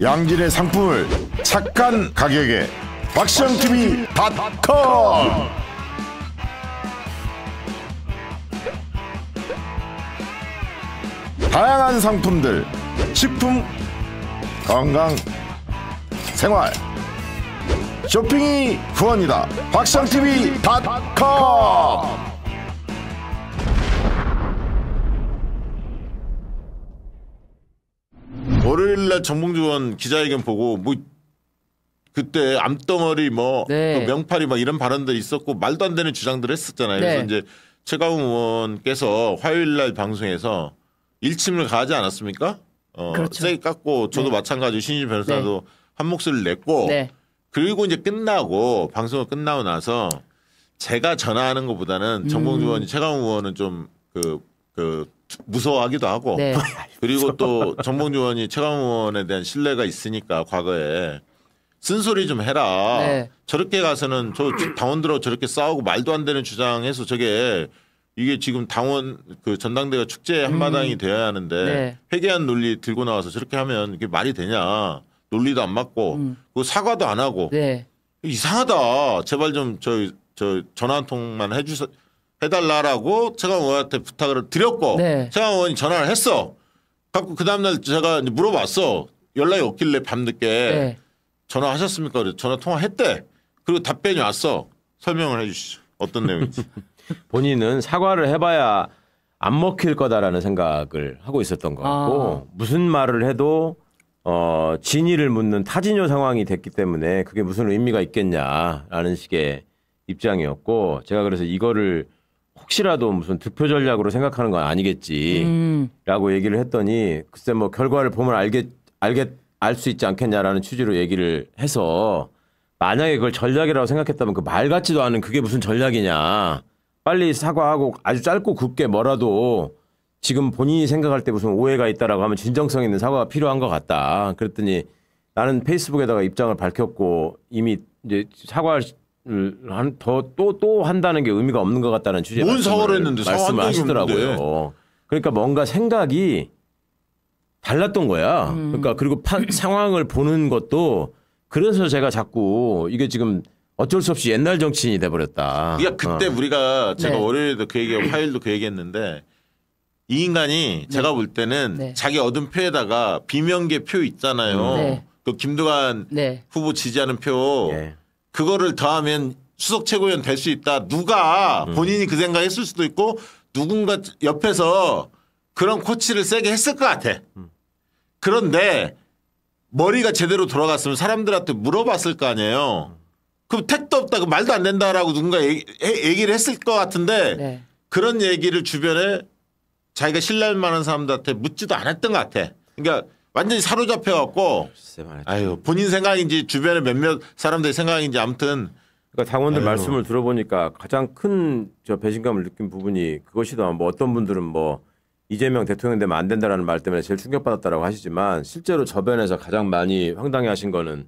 양질의 상품을 착한 가격에 박시영TV 닷컴 다양한 상품들 식품 건강 생활 쇼핑이 후원이다 박시영TV 닷컴 월요일 날 정봉주 의원 기자회견 보고 뭐 그때 암덩어리 뭐 네. 명팔이 막 이런 발언들 있었고 말도 안 되는 주장들 을 했었잖아요. 그래서 네. 이제 최가훈 의원께서 화요일 날 방송에서 일침을 가하지 않았습니까? 어, 그렇죠. 세게 깎고 저도 네. 마찬가지로 신진 네. 변호사도 한 목소리를 냈고 네. 그리고 이제 끝나고 방송을 끝나고 나서 제가 전화하는 것보다는 정봉주 음. 의원이 음. 최가훈 의원은 좀 그 그, 그 무서워하기도 하고 네. 그리고 또 정봉주 의원이 최강 의원에 대한 신뢰가 있으니까 과거에 쓴소리 좀 해라. 네. 저렇게 가서는 저 당원들하고 저렇게 싸우고 말도 안 되는 주장해서 저게 이게 지금 당원 그 전당대회 축제 음. 한마당이 음. 되어야 하는데 네. 회개한 논리 들고 나와서 저렇게 하면 이게 말이 되냐. 논리도 안 맞고 음. 그 사과도 안 하고 네. 이상하다. 제발 좀저저 전화 한 통만 해주세요. 해달라라고 최강원한테 부탁을 드렸고 네. 최강원이 전화를 했어. 갖고 그 다음날 제가 물어봤어. 연락이 없길래 밤늦게 네. 전화하셨습니까? 전화 통화했대. 그리고 답변이 왔어. 설명을 해주시죠. 어떤 내용인지. 본인은 사과를 해봐야 안 먹힐 거다라는 생각을 하고 있었던 것 같고 아. 무슨 말을 해도 어, 진의를 묻는 타진요 상황이 됐기 때문에 그게 무슨 의미가 있겠냐라는 식의 입장이었고 제가 그래서 이거를 혹시라도 무슨 득표 전략으로 생각하는 건 아니겠지라고 음. 얘기를 했더니 글쎄 뭐 결과를 보면 알겠 알겠 알수 있지 않겠냐라는 취지로 얘기를 해서 만약에 그걸 전략이라고 생각했다면 그 말 같지도 않은 그게 무슨 전략이냐 빨리 사과하고 아주 짧고 굵게 뭐라도 지금 본인이 생각할 때 무슨 오해가 있다라고 하면 진정성 있는 사과가 필요한 것 같다 그랬더니 나는 페이스북에다가 입장을 밝혔고 이미 이제 사과할 한더또또 또 한다는 게 의미가 없는 것 같다는 주제 뭔 사과를 했는데 말씀을 하시더라고요. 그러니까 뭔가 생각이 달랐던 거야. 음. 그러니까 그리고 파, 상황을 보는 것도 그래서 제가 자꾸 이게 지금 어쩔 수 없이 옛날 정치인이 돼버렸다. 그러니까 그때 어. 우리가 제가 네. 월요일도 그 얘기하고 화요일도 그 얘기했는데 이 인간이 네. 제가 볼 때는 네. 자기 얻은 표에다가 비명계 표 있잖아요. 음. 네. 그 김두관 네. 후보 지지하는 표. 예. 그거를 더하면 수석 최고위원 될 수 있다. 누가 음. 본인이 그 생각했을 수도 있고 누군가 옆에서 그런 코치를 세게 했을 것 같아. 음. 그런데 머리가 제대로 돌아갔으면 사람들한테 물어봤을 거 아니에요. 그럼 택도 없다, 그 말도 안 된다라고 누군가 얘기, 를 했을 것 같은데 네. 그런 얘기를 주변에 자기가 신뢰할 만한 사람들한테 묻지도 않았던 것 같아. 그러니까 완전히 사로잡혀 갖고 아, 아유 본인 생각인지 주변에 몇몇 사람들의 생각인지 아무튼 그러니까 당원들 아유. 말씀을 들어보니까 가장 큰 저 배신감을 느낀 부분이 그것이다. 뭐 어떤 분들은 뭐 이재명 대통령 되면 안 된다라는 말 때문에 제일 충격받았다라고 하시지만 실제로 저변에서 가장 많이 황당해하신 거는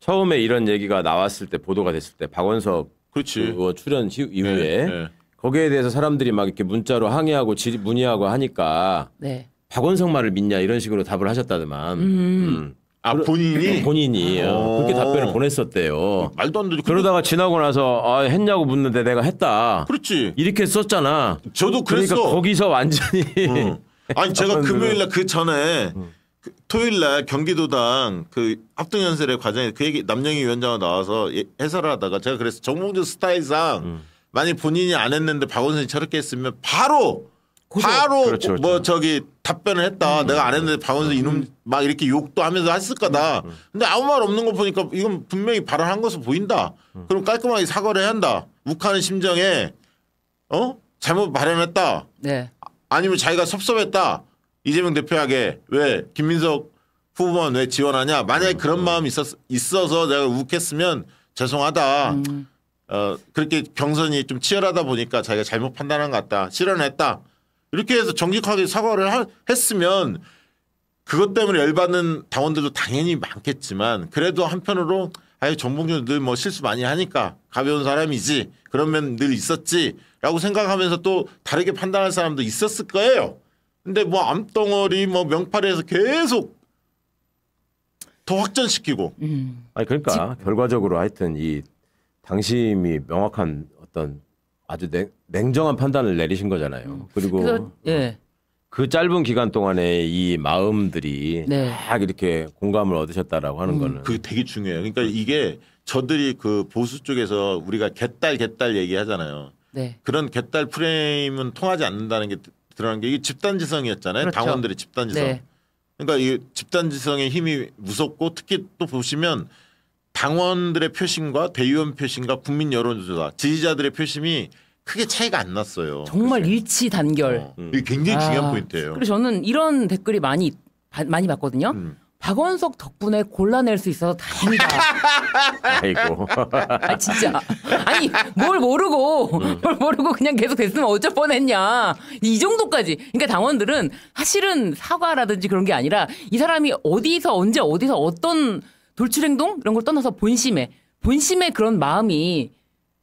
처음에 이런 얘기가 나왔을 때 보도가 됐을 때 박원석 그렇지. 그 출연 이후에 네, 네. 거기에 대해서 사람들이 막 이렇게 문자로 항의하고 질, 문의하고 하니까 네. 박원성 말을 믿냐 이런 식으로 답을 하셨다더만. 음. 음. 아 본인이 네, 본인이 어, 어. 그렇게 답변을 보냈었대요. 말도 안 되죠. 그러다가 지나고 나서 아, 했냐고 묻는데 내가 했다. 그렇지. 이렇게 썼잖아. 저도 그러니까 그랬어. 그러니까 거기서 완전히. 응. 아니 제가 금요일 날 그 전에 응. 그 토요일 날 경기도당 그 합동 연설의 과정에 그 얘기 남영희 위원장과 나와서 예, 해설하다가 을 제가 그래서 정봉주 스타일상 응. 만약 본인이 안 했는데 박원순이 저렇게 했으면 바로 바로 그렇죠, 그렇죠. 뭐 저기 답변을 했다. 음, 내가 안 했는데 박원순 음, 이놈 막 이렇게 욕도 하면서 했을 거다. 음. 음, 근데 아무 말 없는 거 보니까 이건 분명히 발언한 것으로 보인다. 음. 그럼 깔끔하게 사과를 해야 한다. 욱하는 심정에 어 잘못 발언했다. 네. 아니면 자기가 섭섭했다. 이재명 대표에게 왜 김민석 후보만 왜 지원하냐. 만약에 음. 그런 마음이 있었, 있어서 내가 욱했으면 죄송하다. 어, 그렇게 경선이 좀 치열하다 보니까 자기가 잘못 판단한 것 같다. 실현했다. 이렇게 해서 정직하게 사과를 하, 했으면 그것 때문에 열받는 당원들도 당연히 많겠지만 그래도 한편으로 아예 정봉준 늘뭐 실수 많이 하니까 가벼운 사람이지 그러면 늘 있었지라고 생각하면서 또 다르게 판단할 사람도 있었을 거예요. 근데 뭐 암덩어리 뭐 명팔에서 계속 더 확전시키고. 음. 아니 그러니까 결과적으로 하여튼 이 당심이 명확한 어떤 아주 냉, 냉정한 판단을 내리신 거잖아요. 음. 그리고 그래서, 예. 그 짧은 기간 동안에 이 마음들이 네. 막 이렇게 공감을 얻으셨다라고 하는 음, 거는 그게 되게 중요해요. 그러니까 이게 저들이 그 보수 쪽에서 우리가 개딸 개딸 얘기하잖아요. 네. 그런 개딸 프레임은 통하지 않는다는 게 드러난 게 이게 집단지성이었잖아요. 그렇죠. 당원들의 집단지성. 네. 그러니까 이 집단지성의 힘이 무섭고 특히 또 보시면 당원들의 표심과 대의원 표심과 국민 여론조사 지지자들의 표심이 크게 차이가 안 났어요. 정말 글쎄. 일치 단결. 어. 이게 굉장히 아. 중요한 포인트예요. 그리고 저는 이런 댓글이 많이 바, 많이 봤거든요. 음. 박원석 덕분에 골라낼 수 있어서 다행이다. 아이고. 아 진짜. 아니 뭘 모르고 음. 뭘 모르고 그냥 계속 됐으면 어쩔 뻔했냐. 이 정도까지. 그러니까 당원들은 사실은 사과라든지 그런 게 아니라 이 사람이 어디서 언제 어디서 어떤 돌출행동 이런 걸 떠나서 본심에 본심의 그런 마음이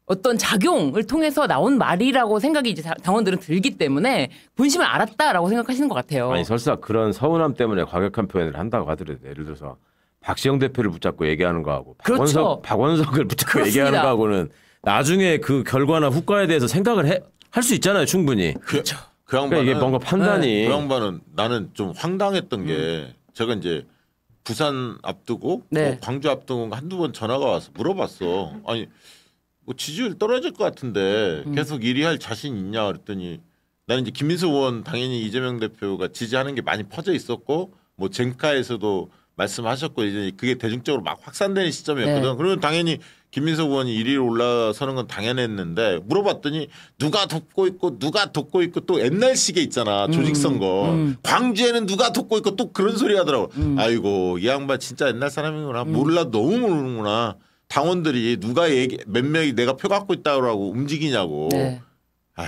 어떤 작용을 통해서 나온 말이라고 생각이 이제 당원들은 들기 때문에 본심을 알았다라고 생각하시는 것 같아요. 아니 설사 그런 서운함 때문에 과격한 표현을 한다고 하더라도 예를 들어서 박시영 대표를 붙잡고 얘기하는 거하고 그렇죠. 박원석 박원석을 붙잡고 그렇습니다. 얘기하는 거하고는 나중에 그 결과나 후과에 대해서 생각을 해 할 수 있잖아요 충분히. 그, 그렇죠. 그, 양반은 그러니까 이게 뭔가 판단이 네. 그 양반은 나는 좀 황당했던 게 음. 제가 이제 부산 앞두고 뭐 네. 뭐 광주 앞두고 한두 번 전화가 와서 물어봤어. 아니 뭐 지지율 떨어질 것 같은데 음. 계속 1위 할 자신 있냐 그랬더니 나는 이제 김민수 의원 당연히 이재명 대표가 지지하는 게 많이 퍼져 있었고 뭐 젠카에서도 말씀하셨고 이제 그게 대중적으로 막 확산되는 시점이었거든. 네. 그러면 당연히 김민석 의원이 1위로 올라서는 건 당연했는데 물어봤더니 누가 돕고 있고 누가 돕고 있고 또 옛날식에 있잖아 조직선거 음, 음. 광주에는 누가 돕고 있고 또 그런 소리 하더라고 음. 아이고 이 양반 진짜 옛날 사람이구나 음. 몰라 너무 모르는구나 당원들이 누가 얘기 몇 명이 내가 표 갖고 있다고 움직이냐고 네. 아휴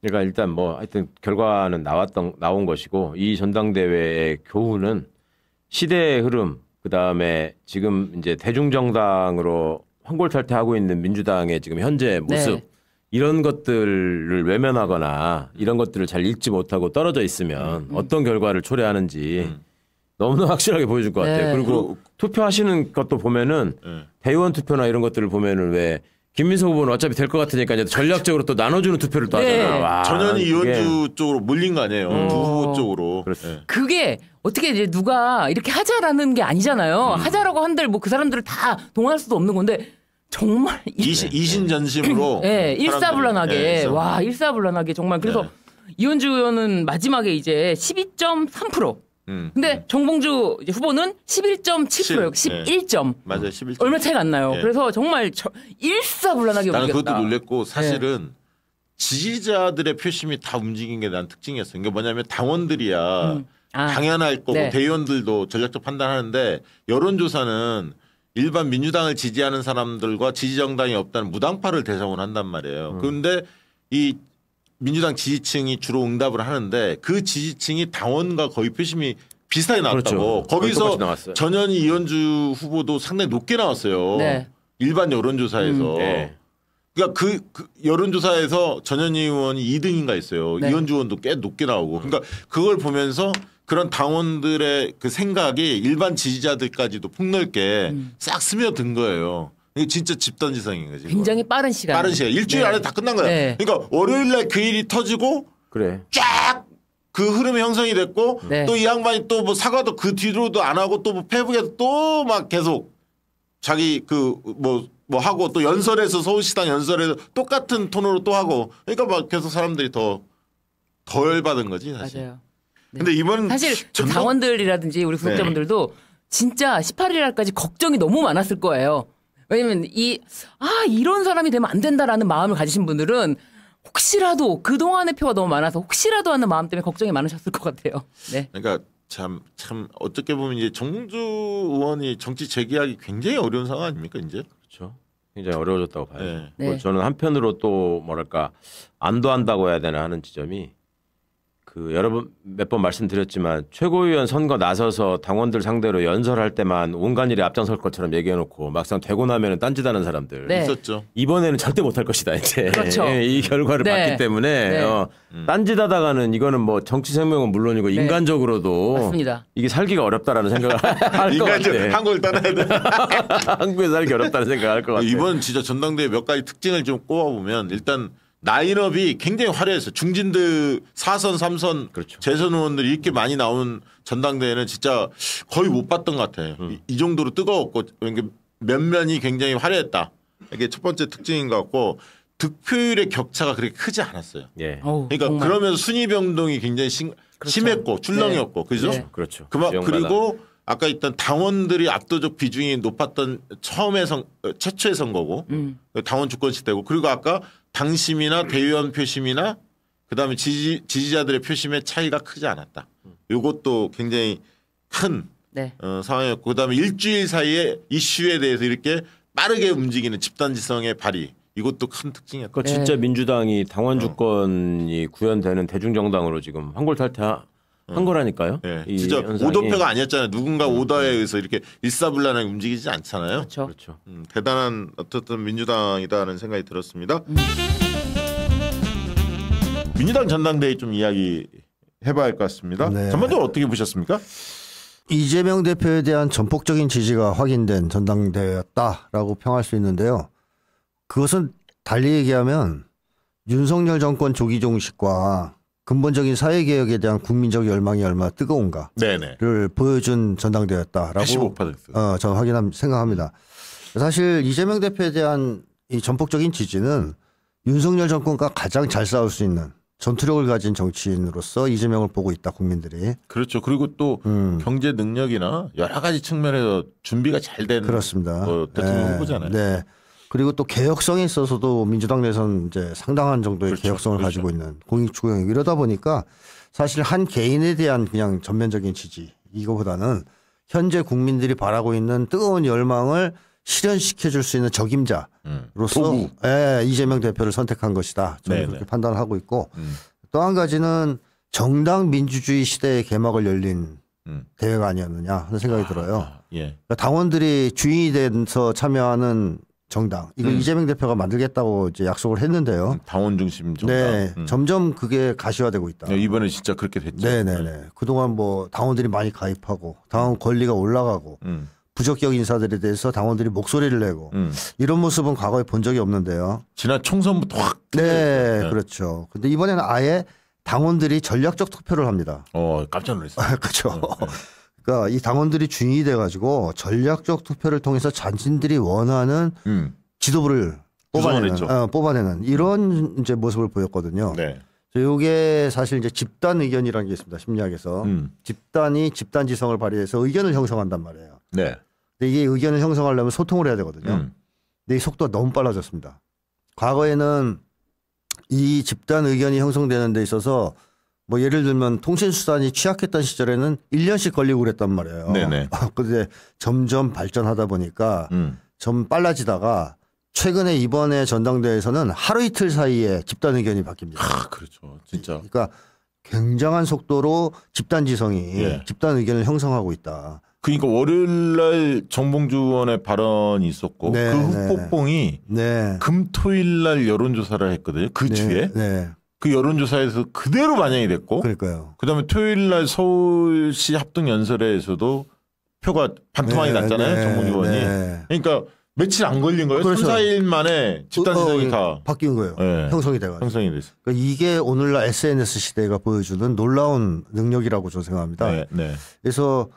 그러니까 일단 뭐 하여튼 결과는 나왔던 나온 것이고 이 전당대회의 교훈은 시대의 흐름, 그 다음에 지금 이제 대중정당으로 황골탈퇴하고 있는 민주당의 지금 현재 모습 네. 이런 것들을 외면하거나 이런 것들을 잘 읽지 못하고 떨어져 있으면 음. 어떤 결과를 초래하는지 음. 너무나 확실하게 보여줄 것 같아요. 네. 그리고 투표하시는 것도 보면은 네. 대의원 투표나 이런 것들을 보면은 왜 김민석 후보는 어차피 될 것 같으니까 이제 전략적으로 또 나눠주는 투표를 또 네. 하잖아. 와, 전현희 이원주 쪽으로 몰린 거 아니에요. 음. 두 후보 쪽으로. 네. 그게 어떻게 이제 누가 이렇게 하자라는 게 아니잖아요. 음. 하자라고 한들 뭐 그 사람들을 다 동원할 수도 없는 건데 정말 이신, 이신 전심으로 네, 일사불란하게 네, 와 일사불란하게 정말 그래서 네. 이원주 의원은 마지막에 이제 12.3% 음, 근데 음. 정봉주 후보는 11.7%예요. 11점. 네. 맞아요. 11. 얼마 차이가 안 나요. 네. 그래서 정말 저, 일사불란하게 나는 모르겠다. 그것도 놀랬고 예. 사실은 네. 지지자들의 표심이 다 움직인 게 난 특징이었어. 이게 뭐냐면 당원들이야 음. 아, 당연할 거고 네. 대의원들도 전략적 판단하는데 여론조사는 일반 민주당을 지지하는 사람들과 지지정당이 없다는 무당파를 대상으로 한단 말이에요. 음. 그런데 이 민주당 지지층이 주로 응답을 하는데 그 지지층이 당원과 거의 표심이 비슷하게 나왔다고 그렇죠. 거기서 전현희 이현주 후보도 상당히 높게 나왔어요. 네. 일반 여론조사에서. 음, 네. 그러니까 그, 그, 여론조사에서 전현희 의원이 2등인가 했어요. 네. 이현주 의원도 꽤 높게 나오고. 그러니까 그걸 보면서 그런 당원들의 그 생각이 일반 지지자들까지도 폭넓게 음. 싹 스며든 거예요. 이거 진짜 집단 지성인 거지. 굉장히 빠른 시간. 빠른 시간. 일주일 네. 안에 다 끝난 거야. 네. 그러니까 월요일 날 그 일이 터지고 그래. 쫙그 흐름이 형성이 됐고 네. 또이 양반이 또 뭐 사과도 그 뒤로도 안 하고 또뭐 페북에서 또 막 계속 자기 그뭐뭐 뭐 하고 또 연설에서 서울시당 연설에서 똑같은 톤으로 또 하고 그러니까 막 계속 사람들이 더덜 받은 거지 사실. 맞아요. 네. 근데 이번 사실 그 전당원들이라든지 우리 네. 구독자분들도 진짜 18일 날까지 걱정이 너무 많았을 거예요. 왜냐면 이, 아, 이런 사람이 되면 안 된다라는 마음을 가지신 분들은 혹시라도 그동안의 표가 너무 많아서 혹시라도 하는 마음 때문에 걱정이 많으셨을 것 같아요. 네. 그러니까 참, 참, 어떻게 보면 이제 정주 의원이 정치 재개하기 굉장히 어려운 상황 아닙니까, 이제? 그렇죠. 굉장히 어려워졌다고 봐요. 네. 뭐 네. 저는 한편으로 또 뭐랄까, 안도한다고 해야 되나 하는 지점이 그 여러 분몇 번 말씀드렸지만 최고위원 선거 나서서 당원들 상대로 연설할 때만 온갖 일이 앞장설 것처럼 얘기해놓고 막상 되고 나면은 딴짓하는 사람들 네. 있었죠. 이번에는 절대 못할 것이다 이제 그렇죠. 예, 이 결과를 네. 봤기 때문에 네. 어, 음. 딴짓하다가는 이거는 뭐 정치 생명은 물론이고 네. 인간적으로도 맞습니다. 이게 살기가 어렵다라는 생각을 할 것 같아요. 네. 한국을 떠나야 돼. 한국에 살기 어렵다는 생각을 할 것 같아요. 이번 진짜 전당대회 몇 가지 특징을 좀 꼽아보면 일단 라인업이 굉장히 화려했어 중진들 4선, 3선 그렇죠. 재선 의원들이 이렇게 많이 나온 전당대회는 진짜 거의 못 봤던 것 같아요. 음. 이, 이, 정도로 뜨거웠고 면면이 굉장히 화려했다. 이게 첫 번째 특징인 것 같고 득표율의 격차가 그렇게 크지 않았어요. 예. 그러니까 정 그러면서 순위 변동이 굉장히 심, 그렇죠. 심했고 출렁이었고 네. 그죠? 네. 그렇죠. 그마, 그리고 아까 있던 당원들이 압도적 비중이 높았던 처음의 선 어, 최초의 선거고 음. 당원 주권 시대고 그리고 아까 당심이나 대의원 표심이나 그다음에 지지, 지지자들의 표심의 차이가 크지 않았다. 요것도 굉장히 큰 네. 어, 상황이었고 그다음에 일주일 사이에 이슈에 대해서 이렇게 빠르게 움직이는 집단지성의 발휘 이것도 큰 특징이었고 그러니까 진짜 네. 민주당이 당원 어. 주권이 구현되는 대중정당으로 지금 한골탈퇴 한 음. 거라니까요. 예. 진짜 현상 오더표가 아니었잖아요. 누군가 오더에 의해서 이렇게 일사불란하게 움직이지 않잖아요. 그렇죠. 그렇죠. 음, 대단한 어쨌든 민주당이다라는 생각이 들었습니다. 음. 민주당 전당대회 좀 이야기 해봐야 할 것 같습니다. 네. 전반적으로 어떻게 보셨습니까? 이재명 대표에 대한 전폭적인 지지가 확인된 전당대회였다라고 평할 수 있는데요. 그것은 달리 얘기하면 윤석열 정권 조기 종식과 근본적인 사회개혁에 대한 국민적 열망이 얼마나 뜨거운가를 네네. 보여준 전당대회였다라고 어, 저는 확인함 생각합니다. 사실 이재명 대표에 대한 이 전폭적인 지지는 윤석열 정권과 가장 잘 싸울 수 있는 전투력을 가진 정치인으로서 이재명을 보고 있다 국민들이. 그렇죠. 그리고 또 음. 경제 능력이나 여러 가지 측면에서 준비가 잘된 그렇습니다. 어, 대통령 예. 네. 후보잖아요. 네. 그리고 또 개혁성에 있어서도 민주당 내에서는 이제 상당한 정도의 그렇죠. 개혁성을 그렇죠. 가지고 있는 공익추구형 이러다 보니까 사실 한 개인에 대한 그냥 전면적인 지지 이거보다는 현재 국민들이 바라고 있는 뜨거운 열망을 실현시켜 줄 수 있는 적임자로서 음. 예, 이재명 대표를 선택한 것이다. 저는 네네. 그렇게 판단하고 을 있고 음. 또한 가지는 정당 민주주의 시대의 개막을 열린 음. 대회가 아니었느냐 하는 생각이 아, 들어요. 아, 예. 그러니까 당원들이 주인이 돼서 참여하는 정당 이거 음. 이재명 대표가 만들겠다고 이제 약속을 했는데요. 음, 당원 중심 정당. 네, 음. 점점 그게 가시화되고 있다. 네, 이번에 진짜 그렇게 됐죠. 네네네. 네, 음. 네. 그동안 뭐 당원들이 많이 가입하고 당원 권리가 올라가고 음. 부적격 인사들에 대해서 당원들이 목소리를 내고 이런 모습은 과거에 본 적이 없는데요. 지난 총선부터 확. 네, 네, 그렇죠. 근데 이번에는 아예 당원들이 전략적 투표를 합니다. 어, 깜짝 놀랐어요. 그렇죠. 네. 그러니까 이 당원들이 중인이 돼가지고 전략적 투표를 통해서 자신들이 원하는 음. 지도부를 뽑아내는, 어, 뽑아내는 이런 이제 모습을 보였거든요. 네. 요게 사실 이제 집단 의견이라는 게 있습니다. 심리학에서 음. 집단이 집단 지성을 발휘해서 의견을 형성한단 말이에요. 네. 근데 이게 의견을 형성하려면 소통을 해야 되거든요. 음. 근데 이 속도가 너무 빨라졌습니다. 과거에는 이 집단 의견이 형성되는 데 있어서 뭐 예를 들면 통신수단이 취약했던 시절에는 1년씩 걸리고 그랬단 말이에요. 네네. 근데 점점 발전하다 보니까 음. 좀 빨라지다가 최근에 이번에 전당대회에서는 하루 이틀 사이에 집단 의견이 바뀝니다. 아, 그렇죠. 진짜. 그러니까 굉장한 속도로 집단 지성이 예. 집단 의견을 형성하고 있다. 그러니까 월요일 날 정봉주 의원의 발언이 있었고 네, 그 네. 후폭풍이 네. 금토일 날 여론조사를 했거든요. 그 네, 주에. 네. 그 여론조사에서 그대로 반영이 됐고. 그러니까요. 그다음에 토요일 날 서울시 합동 연설회에서도 표가 반토막이 네, 났잖아요. 네, 정문 위원이 네. 그러니까 며칠 안 걸린 거예요. 그렇죠. 3, 4일 만에 집단 세상이 어, 어, 다 바뀐 거예요. 네, 형성이 돼가지고. 형성이 됐어. 그러니까 이게 오늘날 SNS 시대가 보여주는 놀라운 능력이라고 저는 생각합니다. 네, 네. 그래서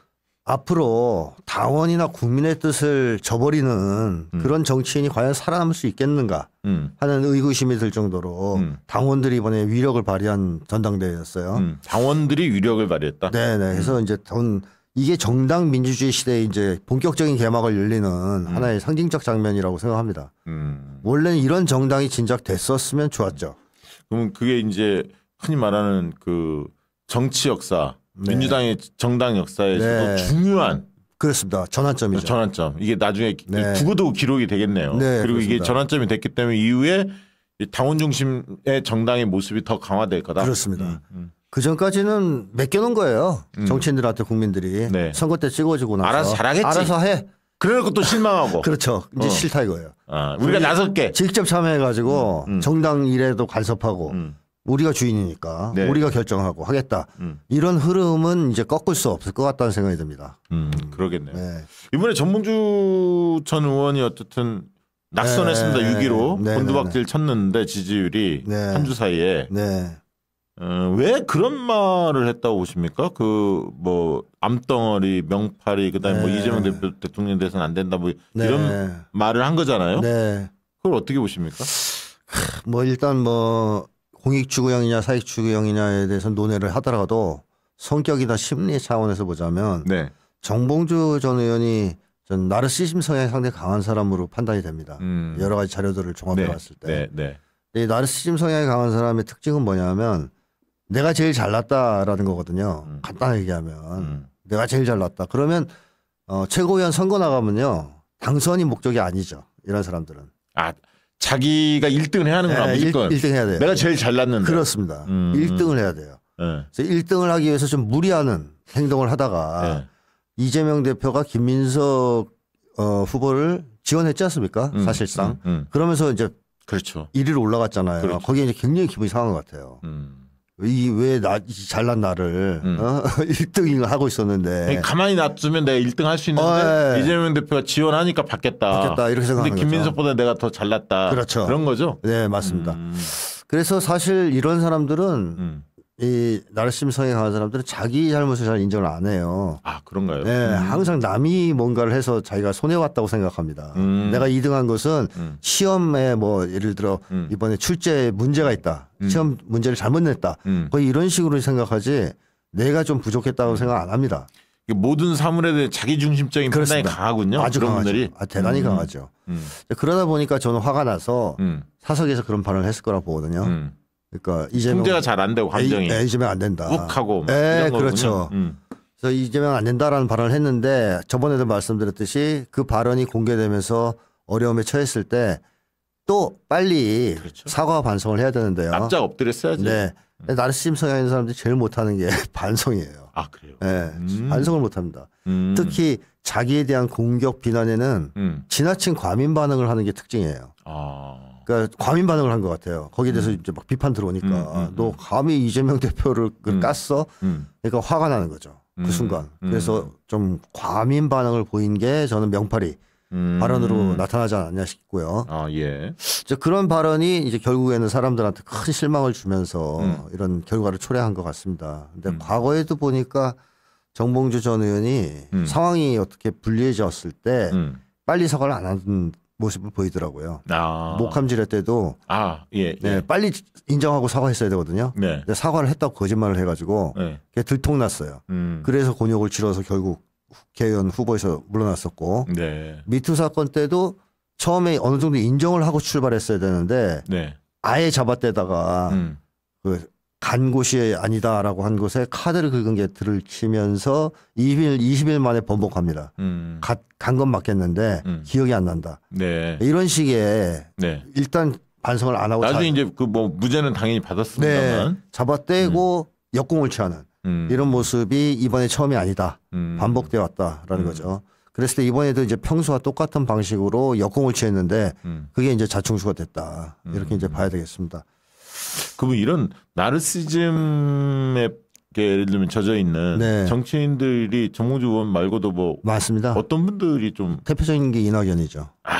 앞으로 당원이나 국민의 뜻을 저버리는 음. 그런 정치인이 과연 살아남을 수 있겠는가 음. 하는 의구심이 들 정도로 음. 당원들이 이번에 위력을 발휘한 전당대회였어요. 음. 당원들이 위력을 발휘했다. 네네. 네. 음. 그래서 이제 돈 이게 정당 민주주의 시대에 이제 본격적인 개막을 열리는 음. 하나의 상징적 장면이라고 생각합니다. 원래는 이런 정당이 진작 됐었으면 좋았죠. 그러면 그게 이제 흔히 말하는 그 정치 역사 네. 민주당의 정당 역사에서도 네. 중요한 그렇습니다. 전환점이죠. 전환점. 이게 나중에 네. 두고두고 기록이 되겠네요. 네, 그리고 그렇습니다. 이게 전환점이 됐기 때문에 이후에 당원 중심의 정당의 모습이 더 강화될 거다. 그렇습니다. 음, 음. 그 전까지는 맡겨놓은 거예요. 음. 정치인들한테 국민들이 네. 선거 때 찍어주고 나서 알아서 잘하겠지. 알아서 해. 그래놓고 또 실망하고. 그렇죠. 이제 어. 싫다 이거예요. 아, 우리가 나설게. 직접 참여해가지고 음, 음. 정당 일에도 간섭하고. 우리가 주인이니까 네. 우리가 결정하고 하겠다 음. 이런 흐름은 이제 꺾을 수 없을 것 같다는 생각이 듭니다. 음, 그러겠네요. 네. 이번에 전봉주 전 의원이 어쨌든 낙선했습니다. 네. 6위로 네. 본두박질 네, 네. 쳤는데 지지율이 네. 한주 사이에 어, 왜 그런 말을 했다고 보십니까? 그 뭐 암덩어리, 명팔이 그다음에 뭐 이재명 대표 대통령 대선 안 된다 뭐 이런 말을 한 거잖아요. 그걸 어떻게 보십니까? 뭐 일단 뭐 공익 추구형이냐 사익 추구형이냐에 대해서 논의를 하더라도 성격이나 심리 차원에서 보자면 네. 정봉주 전 의원이 전 나르시즘 성향이 상당히 강한 사람으로 판단이 됩니다. 음. 여러 가지 자료들을 종합해 네. 봤을 네. 때. 네. 네. 나르시즘 성향이 강한 사람의 특징은 뭐냐면 내가 제일 잘났다라는 거거든요. 음. 간단하게 얘기하면 음. 내가 제일 잘났다. 그러면 어, 최고위원 선거 나가면요 당선이 목적이 아니죠. 이런 사람들은. 아 자기가 1등을 해야 하는구나 네, 무조건. 1, 등 해야 돼요. 내가 제일 잘났는데. 그렇습니다. 음, 1등을 해야 돼요. 네. 그래서 1등을 하기 위해서 좀 무리하는 행동을 하다가 네. 이재명 대표가 김민석 어, 후보를 지원했지 않습니까? 음, 음 사실상. 음, 음. 그러면서 이제 그렇죠. 1위로 올라갔잖아요. 그렇죠. 거기에 이제 굉장히 기분이 상한 것 같아요. 음. 이왜 나 잘난 나를 음. 어? 1등을 하고 있었는데 가만히 놔두면 내가 1등 할 수 있는데 어, 예. 이재명 대표가 지원하니까 받겠다. 받겠다 이렇게 생각하는 근데 김민석보다 거죠. 내가 더 잘났다. 그렇죠. 그런 거죠. 네 맞습니다. 음. 그래서 사실 이런 사람들은 음. 이나르시즘성에 강한 사람들은 자기 잘못을 잘 인정을 안 해요. 아 그런가요? 네, 음. 항상 남이 뭔가를 해서 자기가 손해 왔다고 생각합니다. 음. 내가 2등한 것은 음. 시험에 뭐 예를 들어 음. 이번에 출제 문제가 있다, 음. 시험 문제를 잘못 냈다, 음. 거의 이런 식으로 생각하지 내가 좀 부족했다고 생각 안 합니다. 모든 사물에 대해 자기 중심적인 그렇습니다. 판단이 강하군요. 아주 그런 강하죠. 분들이 아, 대단히 강하죠. 그러다 보니까 저는 화가 나서 사석에서 그런 발언을 했을 거라고 보거든요. 그러니까 이재명 통제가 잘 안 되고 감정이 에이, 이재명 안 된다. 욱하고 에 그렇죠. 음. 그래서 이재명 안 된다라는 발언을 했는데 저번에도 말씀드렸듯이 그 발언이 공개되면서 어려움에 처했을 때 또 빨리 그렇죠. 사과 반성을 해야 되는데요. 남자 엎드렸어야지. 네. 음. 나르시즘 성향 인 사람들이 제일 못하는 게 반성이에요. 아 그래요. 네. 음. 반성을 못합니다. 음. 특히 자기에 대한 공격 비난에는 음. 지나친 과민 반응을 하는 게 특징이에요. 아. 그러니까 과민 반응을 한 것 같아요. 거기에 대해서 음. 이제 막 비판 들어오니까 음, 음, 음. 너 감히 이재명 대표를 그 음. 깠어? 음. 그러니까 화가 나는 거죠. 그 순간. 그래서 좀 과민 반응을 보인 게 저는 명팔이 발언으로 나타나지 않았냐 싶고요. 아 예. 이 그런 발언이 이제 결국에는 사람들한테 큰 실망을 주면서 이런 결과를 초래한 것 같습니다. 근데 과거에도 보니까 정봉주 전 의원이 상황이 어떻게 불리해졌을 때 빨리 사과를 안한 모습을 보이더라고요. 아. 목함질할 때도 아, 예, 네, 예. 빨리 인정하고 사과했어야 되거든요. 네. 근데 사과를 했다고 거짓말을 해가지고 네. 그게 들통났어요. 음. 그래서 곤욕을 치러서 결국 국회의원 후보에서 물러났었고 네. 미투 사건 때도 처음에 어느 정도 인정을 하고 출발했어야 되는데 네. 아예 잡아떼다가 음. 그간 곳이 아니다라고 한 곳에 카드를 긁은 게 들을 치면서 20일 20일 만에 번복합니다. 음. 간건 맞겠는데 음. 기억이 안 난다. 네. 이런 식의 네. 일단 반성을 안 하고 나중에 이제 그 뭐 무죄는 당연히 받았습니다만 네. 잡아떼고 음. 역공을 취하는 음. 이런 모습이 이번에 처음이 아니다. 음. 반복돼 왔다라는 음. 거죠. 그랬을 때 이번에도 이제 평소와 똑같은 방식으로 역공을 취했는데 그게 이제 자충수가 됐다. 이렇게 이제 봐야 되겠습니다. 그분 이런 나르시즘에 예를 들면 젖어 있는 네. 정치인들이 정무주 의원 말고도 뭐 맞습니다. 어떤 분들이 좀 대표적인 게 이낙연이죠. 아...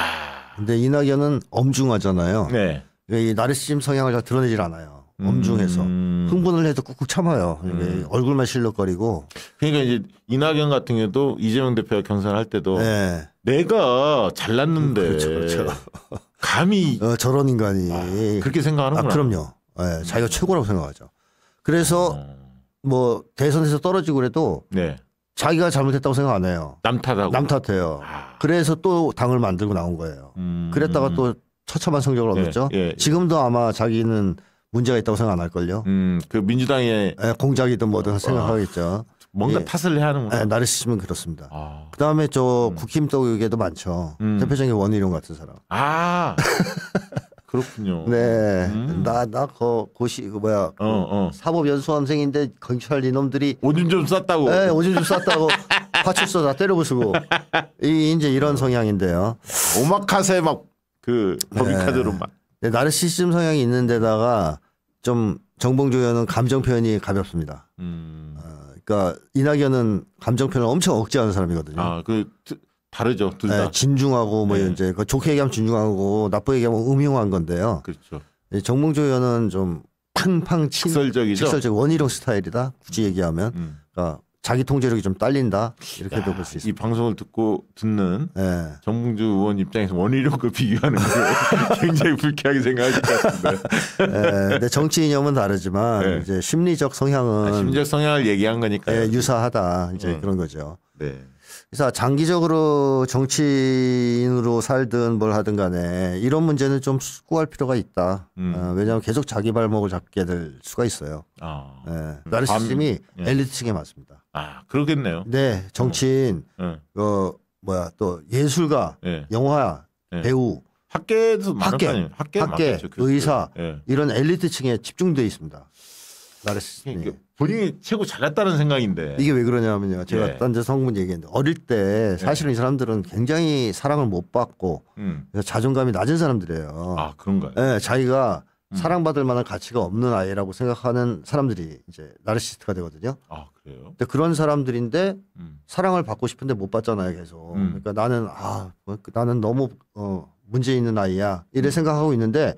근데 이낙연은 엄중하잖아요. 네. 그러니까 이 나르시즘 성향을 잘 드러내질 않아요. 엄중해서 음... 흥분을 해도 꾹꾹 참아요. 음... 얼굴만 실룩거리고. 그러니까 이제 이낙연 같은 경우도 이재명 대표가 경선을 할 때도 네. 내가 잘났는데 음, 그렇죠, 그렇죠. 감히 어, 저런 인간이 아, 그렇게 생각하는구나. 아, 그럼요. 네, 자기가 최고라고 생각하죠. 그래서 뭐 대선에서 떨어지고 그래도 네. 자기가 잘못했다고 생각 안 해요. 남 탓하고. 남 탓해요. 아. 그래서 또 당을 만들고 나온 거예요. 음. 그랬다가 또 처참한 성적을 네. 예, 얻었죠. 예, 지금도 아마 자기는 문제가 있다고 생각 안 할걸요. 음, 그 민주당의 예, 공작이든 뭐든 어, 생각하겠죠. 아, 뭔가 예. 탓을 해야 하는 예, 나 나를 쓰시면 그렇습니다. 아. 그다음에 저 음. 국힘 떡에도 많죠. 음. 대표적인 원희룡 같은 사람. 아. 그렇군요. 네. 음. 나, 나, 그, 고시, 그, 뭐야. 그 어, 어. 사법연수원생인데 경찰 이놈들이. 오줌 좀 쌌다고. 네, 오줌 좀 쌌다고. 파출소 다 때려부수고. 이, 이제 이런 성향인데요. 오마카세 막, 그, 네. 법인카드로 네. 막. 네, 나르시즘 성향이 있는데다가 좀 정봉주 의은 감정 표현이 가볍습니다. 음. 어, 아, 그니까 이낙연은 감정 표현을 엄청 억제하는 사람이거든요. 아, 그, 다르죠 둘 다. 네, 진중하고 뭐 네. 이제 그 좋게 얘기하면 진중하고 나쁘게 얘기하면 음흉한 건데요. 그렇죠. 예, 정몽조 의원은 좀 팡팡 친 직설적이죠. 직설적 원희룡 스타일이다. 굳이 음. 얘기하면 음. 그러니까 자기 통제력이 좀 딸린다 이렇게도 볼 수 있습니다. 이 방송을 듣고 듣는 네. 예. 정봉주 의원 입장에서 원희룡과 비교하는 게 굉장히 불쾌하게 생각할 것 같은데. 네, 근데 정치 이념은 다르지만 네. 이제 심리적 성향은 아, 심리적 성향을 얘기한 거니까 네, 유사하다 이제 음. 그런 거죠. 네. 그래서 장기적으로 정치인으로 살든 뭘 하든 간에 이런 문제는 좀 숙고할 필요가 있다. 음. 어, 왜냐하면 계속 자기 발목을 잡게 될 수가 있어요. 아. 네. 예. 나르시즘이 예. 엘리트층에 맞습니다. 아, 그러겠네요. 네, 정치인, 어, 예. 어 뭐야, 또 예술가, 예. 영화, 예. 배우. 학계도 학계, 학계, 학계 의사 예. 이런 엘리트층에 집중되어 있습니다. 나르시스. 예. 그러니까 네. 본인이 최고 잘났다는 생각인데. 이게 왜 그러냐면요. 제가 예. 딴데 성분 얘기했는데 어릴 때 예. 사실은 이 사람들은 굉장히 사랑을 못 받고 음. 자존감이 낮은 사람들이에요. 아 그런가요? 예, 자기가 음. 사랑받을 만한 가치가 없는 아이라고 생각하는 사람들이 이제 나르시스트가 되거든요. 아 그래요? 근데 그런 사람들인데 음. 사랑을 받고 싶은데 못 받잖아요, 계속. 음. 그러니까 나는 아 뭐, 그 나는 너무 어 문제 있는 아이야 이래 음. 생각하고 있는데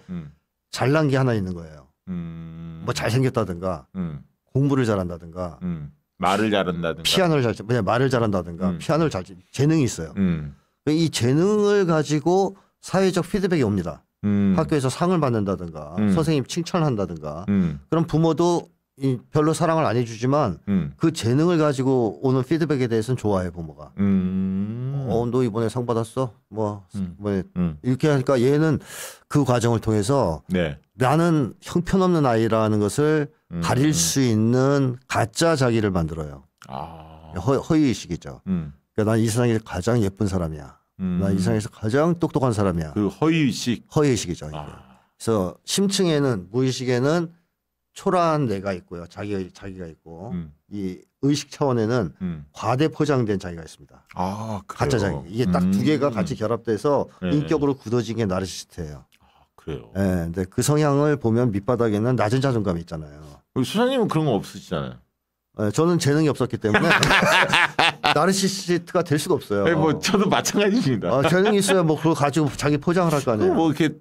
잘난 게 하나 있는 거예요. 음. 뭐 잘생겼다든가 음. 공부를 잘한다든가 음. 말을 잘한다든가 피아노를 잘 그냥 말을 잘한다든가 음. 피아노를 잘 재능이 있어요. 음. 그 이 재능을 가지고 사회적 피드백이 옵니다. 음. 학교에서 상을 받는다든가 음. 선생님 칭찬한다든가 그럼 부모도 이 별로 사랑을 안 해주지만 음. 그 재능을 가지고 오는 피드백에 대해서는 좋아해 부모가. 음. 어너 이번에 상 받았어. 뭐, 음. 뭐 이렇게 하니까 얘는 그 과정을 통해서 네. 나는 형편없는 아이라는 것을 음, 가릴 수 있는 가짜 자기를 만들어요. 아. 허, 허위의식이죠. 음. 그러니까 난 이 세상에서 가장 예쁜 사람이야. 음. 난이 세상에서 가장 똑똑한 사람이야. 그 허위의식. 허위의식이죠. 아. 그래서 심층에는 무의식에는 초라한 내가 있고요. 자기 가 자기가 있고 음. 이 의식 차원에는 음. 과대 포장된 자기가 있습니다. 아, 가짜 자기. 이게 딱 두 개가 같이 결합돼서 네. 인격으로 굳어진 게 나르시스트예요. 그래요. 예. 근데 그 성향을 보면 밑바닥에는 낮은 자존감이 있잖아요. 수사님은 그런 거 없으시잖아요. 예, 저는 재능이 없었기 때문에 나르시시트가될 수가 없어요. 네, 뭐 저도 마찬가지입니다. 어, 재능이 있어야 뭐 그걸 가지고 자기 포장을 할 거 아니에요. 뭐 이렇게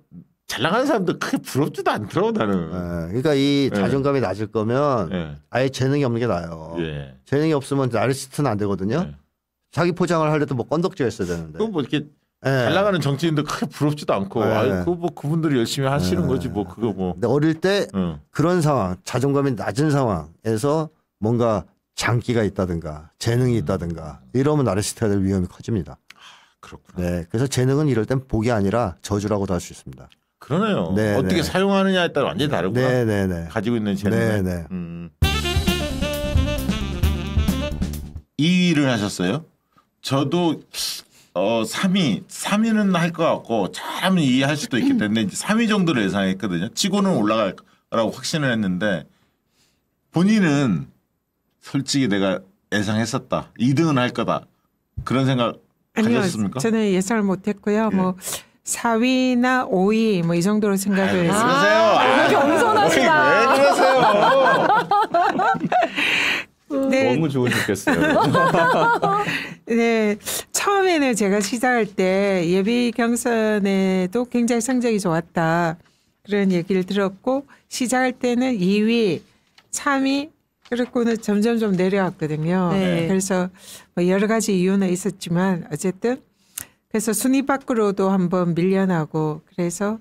잘 나가는 사람도 크게 부럽지도 않더라고 나는. 예, 그러니까 이 예. 자존감이 낮을 거면 예. 아예 재능이 없는 게 나아요. 예. 재능이 없으면 나르시스트는 안 되거든요. 예. 자기 포장을 하려면 뭐 건덕지가 어야 되는데. 그럼 뭐 이렇게 예. 잘 나가는 정치인들 크게 부럽지도 않고 예. 아, 그뭐 그분들이 열심히 하시는 예. 거지 뭐 그거 뭐. 근데 어릴 때 응. 그런 상황, 자존감이 낮은 상황에서 뭔가 장기가 있다든가 재능이 음. 있다든가 이러면 나르시스트가 될 위험이 커집니다. 아, 그렇구나. 네, 그래서 재능은 이럴 땐 복이 아니라 저주라고도 할 수 있습니다. 그러네요. 네 어떻게 네. 사용하느냐에 따라 완전히 다르구나. 네네네. 네, 네. 가지고 있는 재능. 네네. 음. 2위를 하셨어요? 저도 어 3위 3위는 할 것 같고 잘하면 2위 할 수도 있기 때문에 이제 3위 정도를 예상했거든요. 치고는 올라갈 거라고 확신을 했는데 본인은 솔직히 내가 예상했었다. 2등은 할 거다. 그런 생각 아니요, 가셨습니까? 저는 예상을 못했고요. 예. 뭐 4위나 5위 뭐 이 정도로 생각을 했어요. 그러세요? 아, 아, 그렇게 엄선하시왜 그러세요? 네. 너무 좋은 좋겠어요. 네. 처음에는 제가 시작할 때 예비 경선에도 굉장히 성적이 좋았다. 그런 얘기를 들었고 시작할 때는 2위, 3위 그렇고는 점점 좀 내려왔거든요. 네. 그래서 뭐 여러 가지 이유는 있었지만 어쨌든 그래서 순위 밖으로도 한번 밀려나고 그래서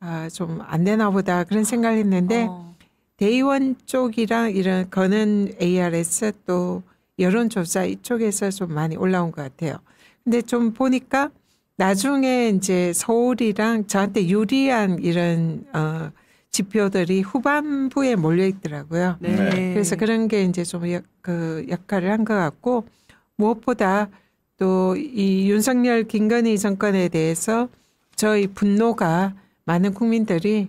아, 좀 안 되나 보다 그런 생각을 했는데 어. 대의원 쪽이랑 이런 거는 ARS 또 여론조사 이쪽에서 좀 많이 올라온 것 같아요. 근데 좀 보니까 나중에 이제 서울이랑 저한테 유리한 이런 어 지표들이 후반부에 몰려 있더라고요. 네. 네. 그래서 그런 게 이제 좀 그 역할을 한 것 같고 무엇보다 또 이 윤석열 김건희 정권에 대해서 저희 분노가 많은 국민들이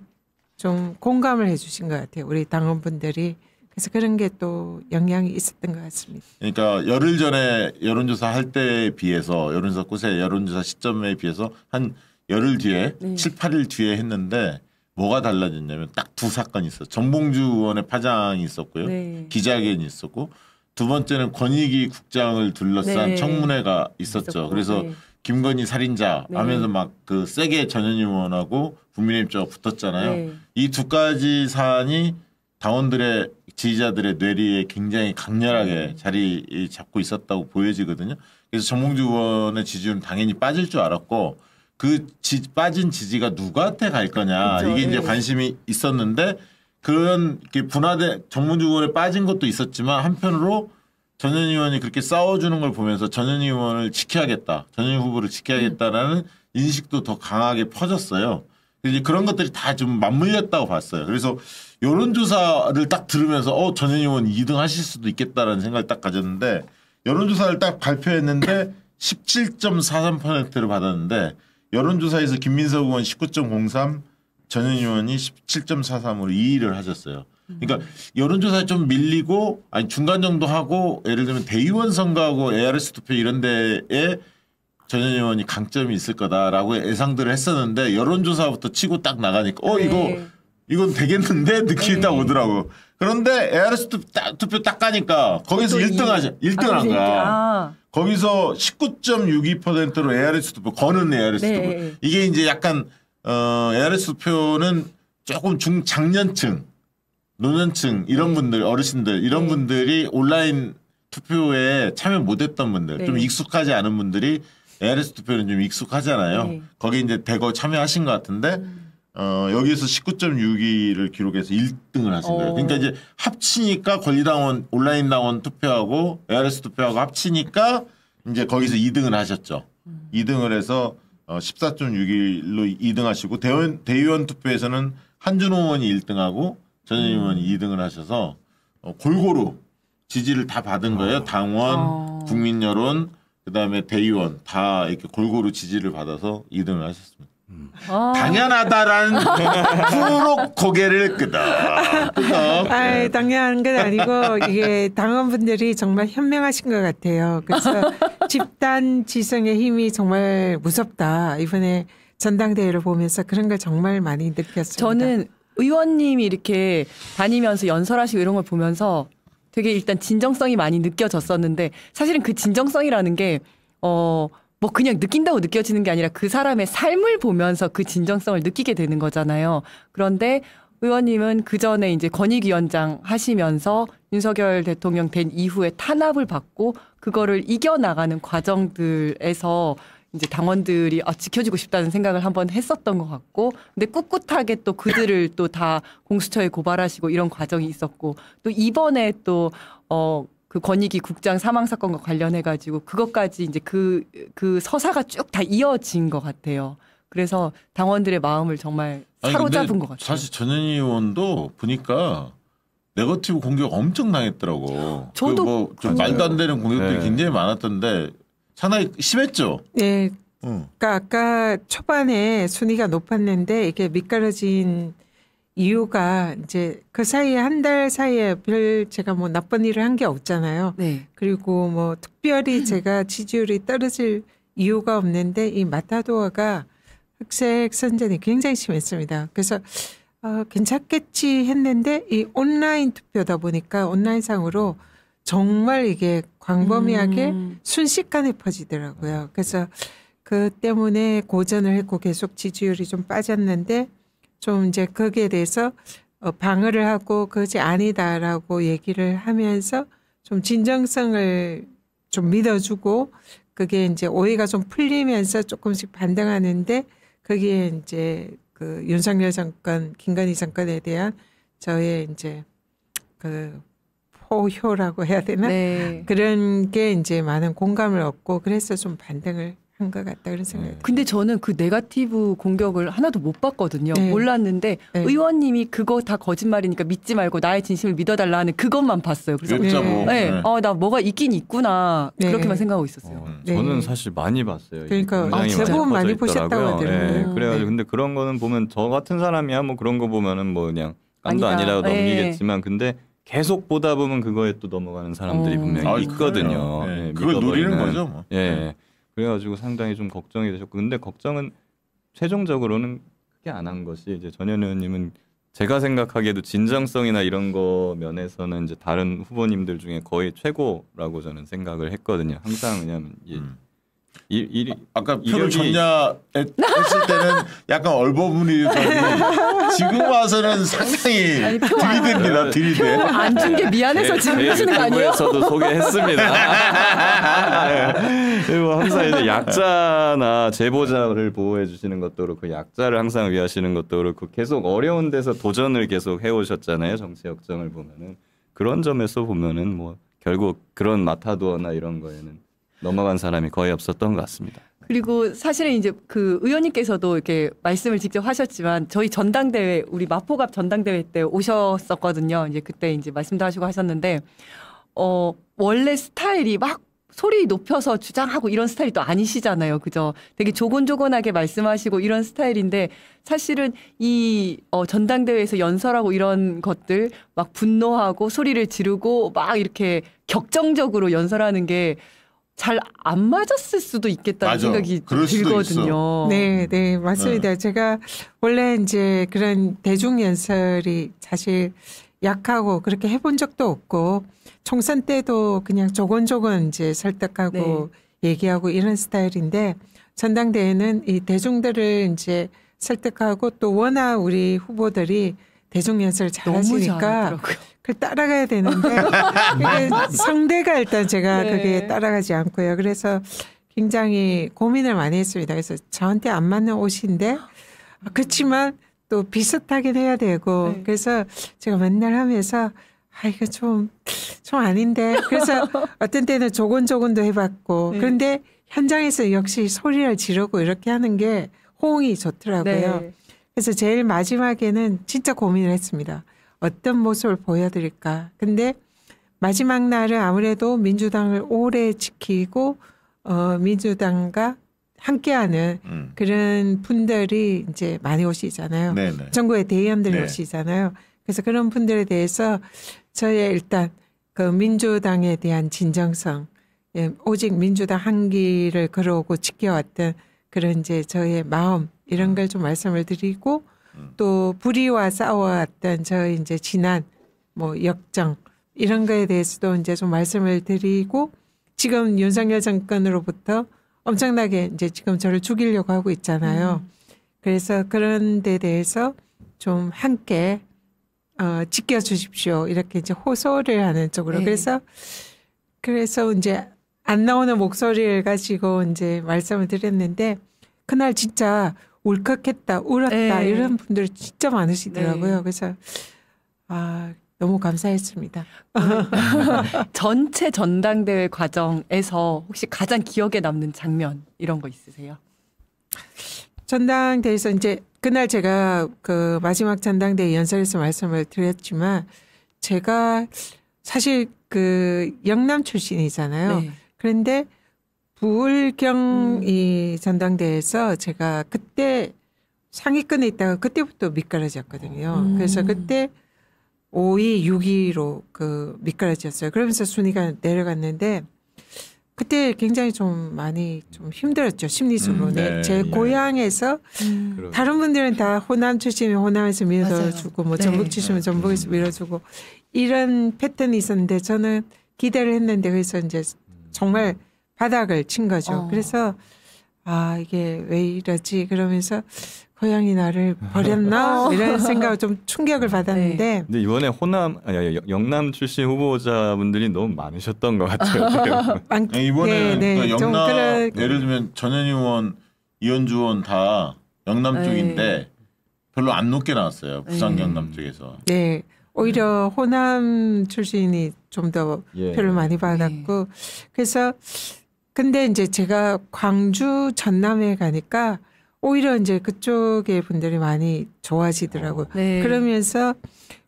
좀 공감을 해주신 것 같아요. 우리 당원분들이 그래서 그런 게 또 영향이 있었던 것 같습니다. 그러니까 열흘 전에 여론조사 할 때에 비해서 여론조사 곳에 여론조사 시점에 비해서 한 열흘 뒤에 네. 7, 8일 뒤에 했는데 뭐가 달라졌냐면 딱 두 사건이 있어요. 정봉주 의원의 파장이 있었고요. 네. 기자회견이 있었고 두 번째는 권익위 국장을 둘러싼 네. 청문회가 있었죠. 있었고, 그래서 네. 김건희 살인자 네. 하면서 막 그 세게 전현희 의원하고 국민의힘 쪽 붙었잖아요. 네. 이두 가지 사안이 당원들의 지지자들의 뇌리에 굉장히 강렬하게 음. 자리 잡고 있었다고 보여지거든요. 그래서 정몽주 의원의 지지율은 당연히 빠질 줄 알았고 그 지, 빠진 지지가 누구한테 갈 거냐 그렇죠. 이게 이제 예. 관심이 있었는데 그런 분화된 정몽주 의원에 빠진 것도 있었지만 한편으로 전현 의원이 그렇게 싸워주는 걸 보면서 전현 의원을 지켜야겠다. 전현 후보를 지켜야겠다라는 인식도 더 강하게 퍼졌어요. 이제 그런 것들이 다 좀 맞물렸다고 봤어요. 그래서 여론조사를 딱 들으면서 어, 전현 의원 2등 하실 수도 있겠다라는 생각을 딱 가졌는데 여론조사를 딱 발표했는데 17.43%를 받았는데 여론조사에서 김민석 의원 19.03 전현 의원이 17.43으로 2위를 하셨어요. 그러니까 여론조사에 좀 밀리고 아니 중간 정도 하고 예를 들면 대의원 선거하고 ARS 투표 이런 데에 전현 의원이 강점이 있을 거다라고 예상들을 했었는데 여론조사부터 치고 딱 나가니까 어 이거 네. 이건 되겠는데 느낌이 딱 네. 오더라고. 그런데 ARS 투표 딱, 투표 딱 가니까 거기서 1등 하자. 1등한 아, 거야. 아. 거기서 19.62%로 ARS 투표 거는 ARS 네. 투표. 이게 이제 약간 어 ARS 투표는 조금 중장년층 노년층 이런 분들 어르신들 이런 네. 분들이 온라인 투표에 참여 못했던 분들 네. 좀 익숙하지 않은 분들이 ARS 투표는 좀 익숙하잖아요. 네. 거기 이제 대거 참여하신 것 같은데 음. 어, 여기에서 19.62를 기록해서 1등을 하신 거예요. 그러니까 어. 그러니까 이제 합치니까 권리당원 온라인 당원 투표하고 ARS 투표하고 합치니까 이제 거기서 2등을 하셨죠. 음. 2등을 해서 어, 14.61로 2등하시고 대원 대의원 투표에서는 한준호 의원이 1등하고 전현님 음. 2등을 하셔서 어, 골고루 지지를 다 받은 거예요. 어. 당원, 어. 국민 여론, 그다음에 대의원 다 이렇게 골고루 지지를 받아서 2등을 하셨습니다. 음. 어. 당연하다라는 푸로 고개를 끄덕. 아, 네. 당연한 건 아니고 이게 당원분들이 정말 현명하신 것 같아요. 그래서 집단 지성의 힘이 정말 무섭다. 이번에 전당대회를 보면서 그런 걸 정말 많이 느꼈습니다. 저는 의원님이 이렇게 다니면서 연설하시고 이런 걸 보면서 되게 일단 진정성이 많이 느껴졌었는데 사실은 그 진정성이라는 게 어. 뭐 그냥 느낀다고 느껴지는 게 아니라 그 사람의 삶을 보면서 그 진정성을 느끼게 되는 거잖아요. 그런데 의원님은 그 전에 이제 권익위원장 하시면서 윤석열 대통령 된 이후에 탄압을 받고 그거를 이겨나가는 과정들에서 이제 당원들이 아, 지켜주고 싶다는 생각을 한번 했었던 것 같고 근데 꿋꿋하게 또 그들을 또 다 공수처에 고발하시고 이런 과정이 있었고 또 이번에 또 어, 그 권익위 국장 사망 사건과 관련해 가지고 그것까지 이제 그, 그 서사가 쭉 다 이어진 것 같아요. 그래서 당원들의 마음을 정말 사로잡은 아니, 것 같아요. 사실 전현 의원도 보니까 네거티브 공격 엄청 당했더라고. 저도 그 뭐좀 그렇죠. 말도 안 되는 공격들이 네. 굉장히 많았던데 사나이 심했죠. 네. 응. 그러니까 아까 초반에 순위가 높았는데 이게 미끄러진 이유가 이제 그 사이에 한 달 사이에 별 제가 뭐 나쁜 일을 한 게 없잖아요. 네. 그리고 뭐 특별히 음. 제가 지지율이 떨어질 이유가 없는데 이 마타도어가 흑색 선전이 굉장히 심했습니다. 그래서 어, 괜찮겠지 했는데 이 온라인 투표다 보니까 온라인상으로 정말 이게 광범위하게 음. 순식간에 퍼지더라고요. 그래서 그 때문에 고전을 했고 계속 지지율이 좀 빠졌는데 좀 이제 거기에 대해서 어, 방어를 하고 그것이 아니다라고 얘기를 하면서 좀 진정성을 좀 믿어주고 그게 이제 오해가 좀 풀리면서 조금씩 반등하는데 거기에 이제 그 윤석열 정권, 김건희 정권에 대한 저의 이제 그 호효라고 해야 되나 네. 그런 게 이제 많은 공감을 얻고 그래서 좀 반등을 한 것 같다 그런 생각이 음. 근데 저는 그 네가티브 공격을 하나도 못 봤거든요. 네. 몰랐는데 네. 의원님이 그거 다 거짓말이니까 믿지 말고 나의 진심을 믿어달라 하는 그것만 봤어요. 그래서 네. 뭐. 네. 네. 어, 나 뭐가 있긴 있구나 네. 그렇게만 생각하고 있었어요. 어, 저는 네. 사실 많이 봤어요. 그러니까 아, 대부 어, 많이 보셨다고 하더라고요. 음. 그래가지고 근데 그런 거는 보면 저 같은 사람이야 뭐 그런 거 보면은 뭐 그냥 깜도 아니다. 아니라고 넘기겠지만 근데 계속 보다 보면 그거에 또 넘어가는 사람들이 음. 분명히 아, 있거든요. 네. 예, 그걸 누리는 거죠. 뭐. 예. 네. 그래가지고 상당히 좀 걱정이 되셨고 근데 걱정은 최종적으로는 크게 안 한 것이 이제 전현 의원님은 제가 생각하기에도 진정성이나 이런 거 면에서는 이제 다른 후보님들 중에 거의 최고라고 저는 생각을 했거든요. 항상 왜냐하면 음. 이, 이, 아까 표를 줬냐 했을 때는 약간 얼버무리더니 지금 와서는 상당히 들이댑니다. 들이대. 안준 게 미안해서 네, 지금 네, 하시는 거 아니에요? 에도 소개했습니다. 그리고 항상 이제 약자나 제보자를 보호해 주시는 것도 그렇고 약자를 항상 위하시는 것도 그렇고 계속 어려운 데서 도전을 계속 해오셨잖아요. 정치 역정을 보면은 그런 점에서 보면은 뭐 결국 그런 마타도어나 이런 거에는 넘어간 사람이 거의 없었던 것 같습니다. 그리고 사실은 이제 그 의원님께서도 이렇게 말씀을 직접 하셨지만 저희 전당대회 우리 마포갑 전당대회 때 오셨었거든요. 이제 그때 이제 말씀도 하시고 하셨는데 어 원래 스타일이 막 소리 높여서 주장하고 이런 스타일이 또 아니시잖아요. 그죠? 되게 조곤조곤하게 말씀하시고 이런 스타일인데 사실은 이 어, 전당대회에서 연설하고 이런 것들 막 분노하고 소리를 지르고 막 이렇게 격정적으로 연설하는 게 잘안 맞았을 수도 있겠다는 맞아. 생각이 들거든요. 네, 네, 맞습니다. 네. 제가 원래 이제 그런 대중 연설이 사실 약하고 그렇게 해본 적도 없고 총선 때도 그냥 조곤조곤 이제 설득하고 네. 얘기하고 이런 스타일인데 전당대회는 이 대중들을 이제 설득하고 또 워낙 우리 후보들이 대중연설 잘하시니까 그 따라가야 되는데 성대가 일단 제가 네. 그게 따라가지 않고요. 그래서 굉장히 고민을 많이 했습니다. 그래서 저한테 안 맞는 옷인데 아, 그렇지만 또 비슷하긴 해야 되고 네. 그래서 제가 맨날 하면서 아 이거 좀좀 좀 아닌데 그래서 어떤 때는 조곤조곤도 해봤고 네. 그런데 현장에서 역시 소리를 지르고 이렇게 하는 게 호응이 좋더라고요. 네. 그래서 제일 마지막에는 진짜 고민을 했습니다. 어떤 모습을 보여드릴까. 근데 마지막 날은 아무래도 민주당을 오래 지키고 어, 민주당과 함께하는 음. 그런 분들이 이제 많이 오시잖아요. 네네. 전국의 대의원들이 네. 오시잖아요. 그래서 그런 분들에 대해서 저의 일단 그 민주당에 대한 진정성, 예, 오직 민주당 한기를 걸어오고 지켜왔던 그런 이제 저의 마음 이런 음. 걸좀 말씀을 드리고 또 불의와 싸워왔던 저희 이제 지난 뭐 역정 이런 거에 대해서도 이제 좀 말씀을 드리고 지금 윤석열 정권으로부터 엄청나게 이제 지금 저를 죽이려고 하고 있잖아요. 음. 그래서 그런 데 대해서 좀 함께 어, 지켜주십시오. 이렇게 이제 호소를 하는 쪽으로. 네. 그래서, 그래서 이제 안 나오는 목소리를 가지고 이제 말씀을 드렸는데, 그날 진짜 울컥했다, 울었다 네. 이런 분들 진짜 많으시더라고요. 네. 그래서 아 너무 감사했습니다. 전체 전당대회 과정에서 혹시 가장 기억에 남는 장면 이런 거 있으세요? 전당대회에서 이제 그날 제가 그 마지막 전당대회 연설에서 말씀을 드렸지만 제가 사실 그 영남 출신이잖아요. 네. 그런데 부울경 음. 이 전당대회에서 제가 그때 상위권에 있다가 그때부터 밑가라졌거든요 음. 그래서 그때 5위, 6위로 그밑가라졌어요 그러면서 순위가 내려갔는데 그때 굉장히 좀 많이 좀 힘들었죠 심리적으로. 음, 네, 제 예. 고향에서 음. 다른 분들은 다 호남 출신이면 호남에서 밀어주고 뭐 네. 전북 출신이면 네. 전북에서 음. 밀어주고 이런 패턴이 있었는데 저는 기대를 했는데 그래서 이제 음. 정말 바닥을 친 거죠. 어. 그래서 아 이게 왜 이러지 그러면서 고양이 나를 버렸나 어. 이런 생각을 좀 충격을 받았는데 네. 근데 이번에 호남 아니 영남 출신 후보자분들이 너무 많으셨던 것 같아요. 많, 이번에 네, 네. 그러니까 영남 그럴... 예를 들면 전현희 의원, 이현주 의원 다 영남 네. 쪽인데 별로 안 높게 나왔어요. 네. 부산 경남 쪽에서. 네. 오히려 호남 출신이 좀더 예. 표를 많이 받았고 네. 그래서 근데 이제 제가 광주 전남에 가니까 오히려 이제 그쪽에 분들이 많이 좋아지더라고요. 네. 그러면서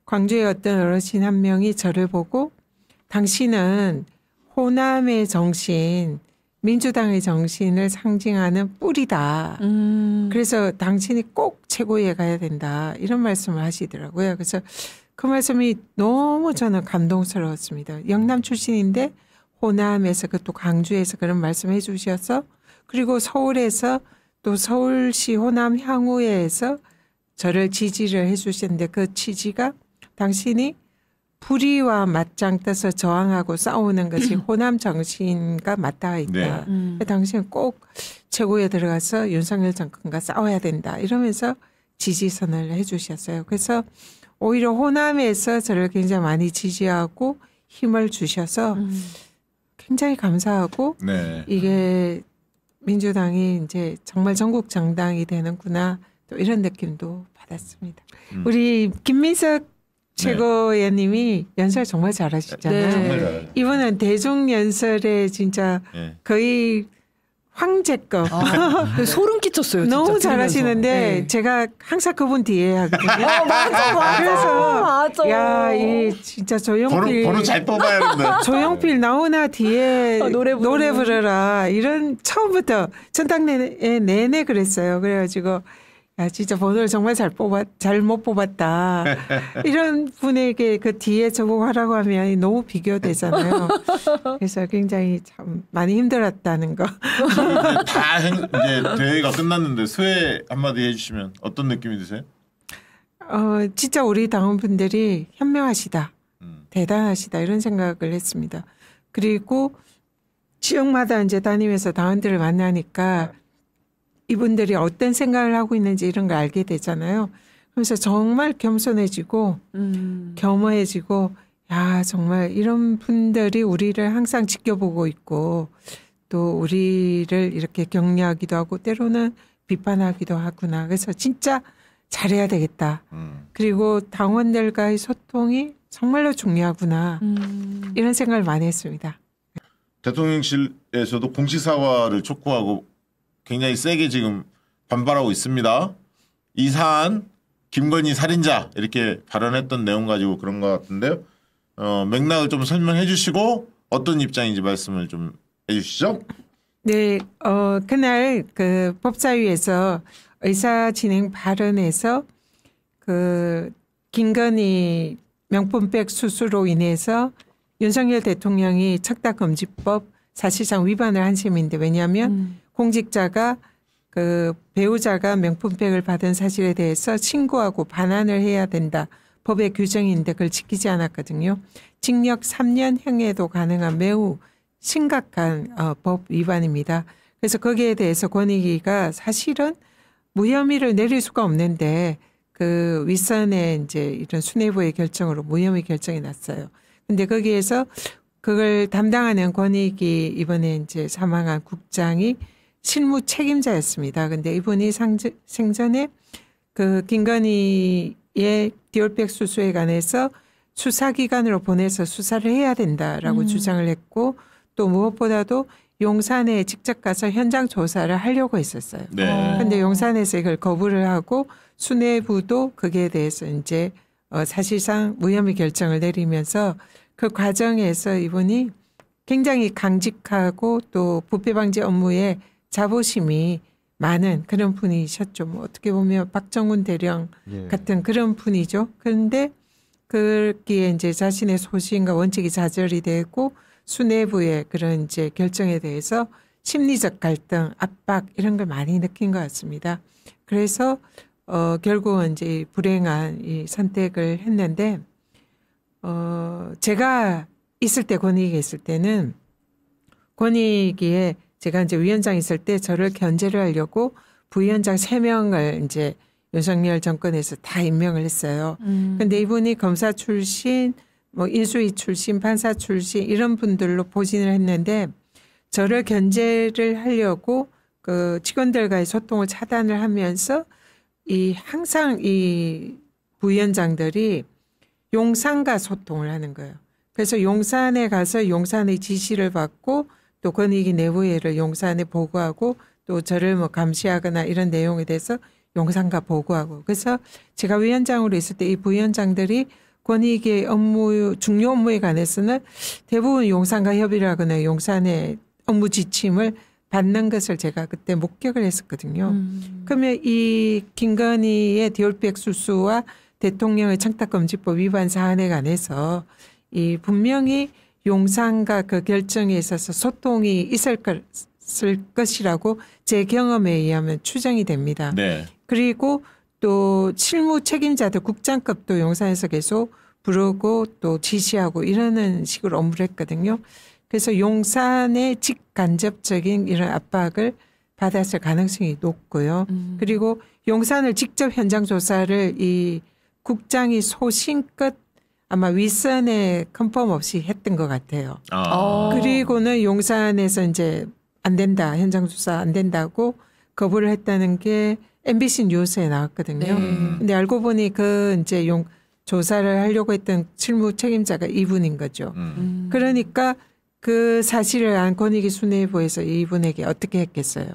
광주의 어떤 어르신 한 명이 저를 보고 당신은 호남의 정신, 민주당의 정신을 상징하는 뿌리다. 음. 그래서 당신이 꼭 최고위에 가야 된다. 이런 말씀을 하시더라고요. 그래서 그 말씀이 너무 저는 감동스러웠습니다. 영남 출신인데 호남에서 그또광주에서 그런 말씀해 주셔서 그리고 서울에서 또 서울시 호남 향후에서 저를 지지를 해 주셨는데 그 취지가 당신이 불의와 맞짱 떠서 저항하고 싸우는 것이 호남 정신과 맞닿아 있다. 네. 음. 그 당신은 꼭 최고에 들어가서 윤석열 정권과 싸워야 된다. 이러면서 지지선을 해주셨어요. 그래서 오히려 호남에서 저를 굉장히 많이 지지하고 힘을 주셔서 음. 굉장히 감사하고 네. 이게 민주당이 이제 정말 전국 정당이 되는구나 또 이런 느낌도 받았습니다. 음. 우리 김민석 네. 최고위원님이 네. 연설 정말 잘하시잖아요. 네. 이번엔 대중 연설에 진짜 네. 거의 황제급. 아, 네, 소름 끼쳤어요. 너무 잘하시는데 네. 제가 항상 그분 뒤에 하거든요. 어, 맞아, 맞아. 그래서 맞아. 야, 이 진짜 조용필 번호, 잘 뽑아야 된다. 조용필 나오나 뒤에 어, 노래, 부르 노래 부르라 이런 처음부터 천당내 내내 그랬어요. 그래가지고 아 진짜 번호를 정말 잘 뽑았 잘 못 뽑았다 이런 분에게 그 뒤에 적응하라고 하면 너무 비교되잖아요. 그래서 굉장히 참 많이 힘들었다는 거. 다 행, 이제 대회가 끝났는데 수혜 한마디 해주시면 어떤 느낌이 드세요? 어 진짜 우리 당원분들이 현명하시다, 음. 대단하시다 이런 생각을 했습니다. 그리고 지역마다 이제 다니면서 당원들을 만나니까 네. 이분들이 어떤 생각을 하고 있는지 이런 걸 알게 되잖아요. 그래서 정말 겸손해지고 음. 겸허해지고 야 정말 이런 분들이 우리를 항상 지켜보고 있고 또 우리를 이렇게 격려하기도 하고 때로는 비판하기도 하구나. 그래서 진짜 잘해야 되겠다. 음. 그리고 당원들과의 소통이 정말로 중요하구나. 음. 이런 생각을 많이 했습니다. 대통령실에서도 공시사화를 촉구하고 굉장히 세게 지금 반발하고 있습니다. 이 사안 김건희 살인자 이렇게 발언했던 내용 가지고 그런 것 같은데요. 어, 맥락을 좀 설명해 주시고 어떤 입장인지 말씀을 좀 해주시죠. 네, 어, 그날 그 법사위에서 의사 진행 발언에서 그 김건희 명품백 수수로 인해서 윤석열 대통령이 척다 금지법 사실상 위반을 한 셈인데 왜냐하면 음. 공직자가 그 배우자가 명품백을 받은 사실에 대해서 신고하고 반환을 해야 된다. 법의 규정인데 그걸 지키지 않았거든요. 징역 3년형에도 가능한 매우 심각한 어, 법 위반입니다. 그래서 거기에 대해서 권익위가 사실은 무혐의를 내릴 수가 없는데 그윗선에 이제 이런 수뇌부의 결정으로 무혐의 결정이 났어요. 근데 거기에서 그걸 담당하는 권익위 이번에 이제 사망한 국장이 실무 책임자였습니다. 근데 이분이 상주, 생전에 그 김건희의 디올백 수수에 관해서 수사기관으로 보내서 수사를 해야 된다라고 음. 주장을 했고 또 무엇보다도 용산에 직접 가서 현장 조사를 하려고 했었어요. 네. 근데 용산에서 이걸 거부를 하고 수뇌부도 그게 대해서 이제 어 사실상 무혐의 결정을 내리면서 그 과정에서 이분이 굉장히 강직하고 또 부패 방지 업무에 자부심이 많은 그런 분이셨죠. 뭐 어떻게 보면 박정훈 대령 예. 같은 그런 분이죠. 그런데 그기에 이제 자신의 소신과 원칙이 좌절이 되고 수뇌부의 그런 이제 결정에 대해서 심리적 갈등, 압박 이런 걸 많이 느낀 것 같습니다. 그래서 어 결국은 이제 불행한 이 선택을 했는데 어 제가 있을 때 권익이 있을 때는 권익위에 제가 이제 위원장 있을 때 저를 견제를 하려고 부위원장 3명을 이제 윤석열 정권에서 다 임명을 했어요. 음. 근데 이분이 검사 출신, 뭐 인수위 출신, 판사 출신 이런 분들로 보진을 했는데 저를 견제를 하려고 그 직원들과의 소통을 차단을 하면서 이 항상 이 부위원장들이 용산과 소통을 하는 거예요. 그래서 용산에 가서 용산의 지시를 받고 또 권익위 내부회의를 용산에 보고하고 또 저를 뭐 감시하거나 이런 내용에 대해서 용산과 보고하고 그래서 제가 위원장으로 있을 때 이 부위원장들이 권익위의 업무 중요 업무에 관해서는 대부분 용산과 협의를 하거나 용산의 업무 지침을 받는 것을 제가 그때 목격을 했었거든요. 음. 그러면 이 김건희의 디올백 수수와 대통령의 청탁금지법 위반 사안에 관해서 이 분명히 용산과그 결정에 있어서 소통이 있을 것이라고 제 경험에 의하면 추정이 됩니다. 네. 그리고 또 실무 책임자들 국장급도 용산에서 계속 부르고 또 지시하고 이러는 식으로 업무를 했거든요. 그래서 용산의 직간접적인 이런 압박을 받았을 가능성이 높고요. 음. 그리고 용산을 직접 현장 조사를 이 국장이 소신껏 아마 윗산에 컨펌 없이 했던 것 같아요. 아. 그리고는 용산에서 이제 안 된다 현장 조사 안 된다고 거부를 했다는 게 MBC 뉴스에 나왔거든요. 네. 음. 근데 알고 보니 그 이제 용 조사를 하려고 했던 실무 책임자가 이분인 거죠. 음. 음. 그러니까 그 사실을 안 권익위 순회부에서 이분에게 어떻게 했겠어요.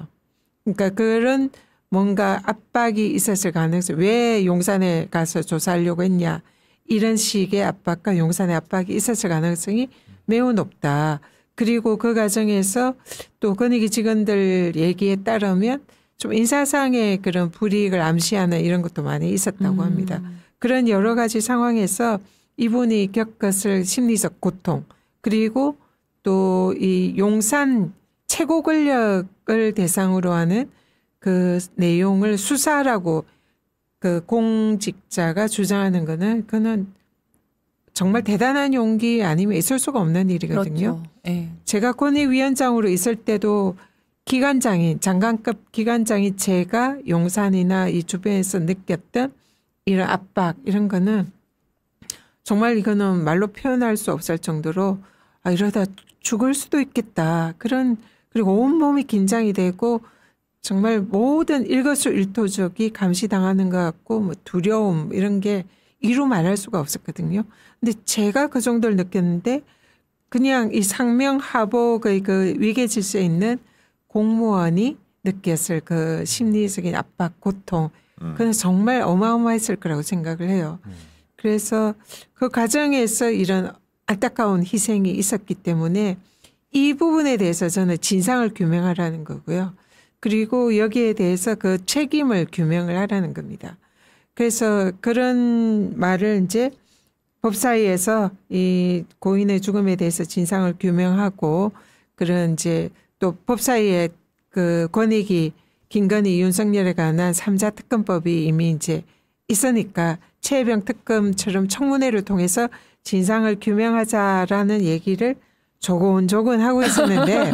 그러니까 그런 뭔가 압박이 있었을 가능성. 왜 용산에 가서 조사하려고 했냐. 이런 식의 압박과 용산의 압박이 있었을 가능성이 매우 높다. 그리고 그 과정에서 또 권익위 직원들 얘기에 따르면 좀 인사상의 그런 불이익을 암시하는 이런 것도 많이 있었다고 음. 합니다. 그런 여러 가지 상황에서 이분이 겪었을 심리적 고통 그리고 또 이 용산 최고 권력을 대상으로 하는 그 내용을 수사라고 그 공직자가 주장하는 거는 그는 정말 대단한 용기 아니면 있을 수가 없는 일이거든요. 그렇죠. 예. 제가 권위위원장으로 있을 때도 기관장인 장관급 기관장이 제가 용산이나 이 주변에서 느꼈던 이런 압박 이런 거는 정말 이거는 말로 표현할 수 없을 정도로 아 이러다 죽을 수도 있겠다 그런 그리고 온 몸이 긴장이 되고 정말 모든 일거수일투족이 감시당하는 것 같고 뭐 두려움 이런 게 이루 말할 수가 없었거든요. 근데 제가 그 정도를 느꼈는데 그냥 이 상명하복의 그 위계 질서에 있는 공무원이 느꼈을 그 심리적인 압박, 고통, 음. 그건 정말 어마어마했을 거라고 생각을 해요. 음. 그래서 그 과정에서 이런 안타까운 희생이 있었기 때문에 이 부분에 대해서 저는 진상을 규명하라는 거고요. 그리고 여기에 대해서 그 책임을 규명을 하라는 겁니다. 그래서 그런 말을 이제 법사위에서 이 고인의 죽음에 대해서 진상을 규명하고 그런 이제 또 법사위의 그 권익이 김건희 윤석열에 관한 3자 특검법이 이미 이제 있으니까 최혜병 특검처럼 청문회를 통해서 진상을 규명하자라는 얘기를 저건 저건 하고 있었는데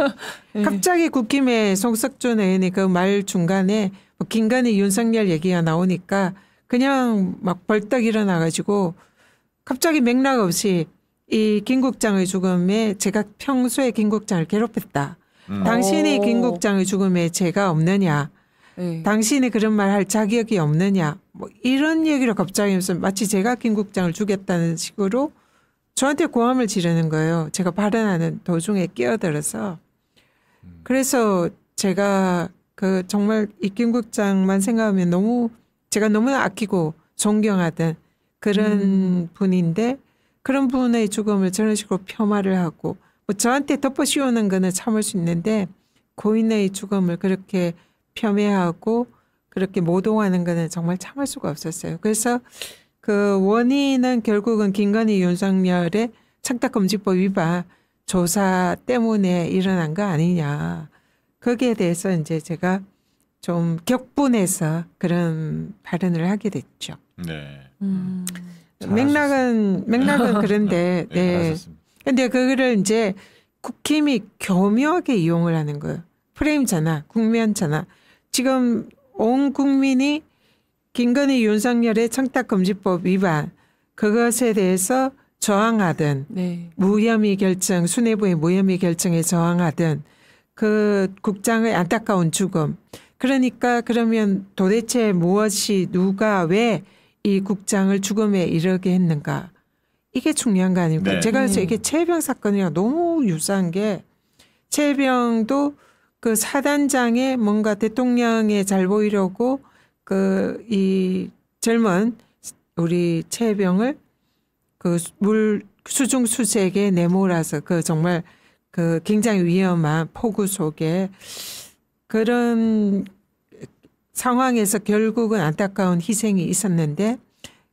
네. 갑자기 국김에 송석준 의원이 그말 중간에 뭐 김간희 윤석열 얘기가 나오니까 그냥 막 벌떡 일어나가지고 갑자기 맥락 없이 이 김국장의 죽음에 제가 평소에 김국장을 괴롭혔다. 음. 당신이 김국장의 죽음에 죄가 없느냐? 네. 당신이 그런 말 할 자격이 없느냐? 뭐 이런 얘기를 갑자기 무슨 마치 제가 김국장을 죽였다는 식으로 저한테 고함을 지르는 거예요. 제가 발언하는 도중에 끼어들어서. 그래서 제가 그 정말 이김국장만 생각하면 너무 제가 너무 아끼고 존경하던 그런 음. 분인데 그런 분의 죽음을 저런 식으로 폄하를 하고 뭐 저한테 덮어씌우는 거는 참을 수 있는데 고인의 죽음을 그렇게 폄훼하고 그렇게 모독하는 거는 정말 참을 수가 없었어요. 그래서 그 원인은 결국은 김건희 윤석열의 착탁금지법 위반 조사 때문에 일어난 거 아니냐. 거기에 대해서 이제 제가 좀 격분해서 그런 발언을 하게 됐죠. 네. 음. 맥락은 맥락은 그런데 네. 네. 네 근데 그거를 이제 국힘이 교묘하게 이용을 하는 거예요. 프레임 전화, 국면 전화. 지금 온 국민이 김건희 윤석열의 청탁금지법 위반 그것에 대해서 저항하든 네. 무혐의 결정 수뇌부의 무혐의 결정에 저항하든 그 국장의 안타까운 죽음 그러니까 그러면 도대체 무엇이 누가 왜 이 국장을 죽음에 이르게 했는가 이게 중요한 거 아닙니까? 네. 제가 그래서 네. 이게 최병 사건이랑 너무 유사한 게 최병도 그사단장의 뭔가 대통령에 잘 보이려고 그이 젊은 우리 채병을그 물 수중 수색에 내몰아서 그 정말 그 굉장히 위험한 폭우 속에 그런 상황에서 결국은 안타까운 희생이 있었는데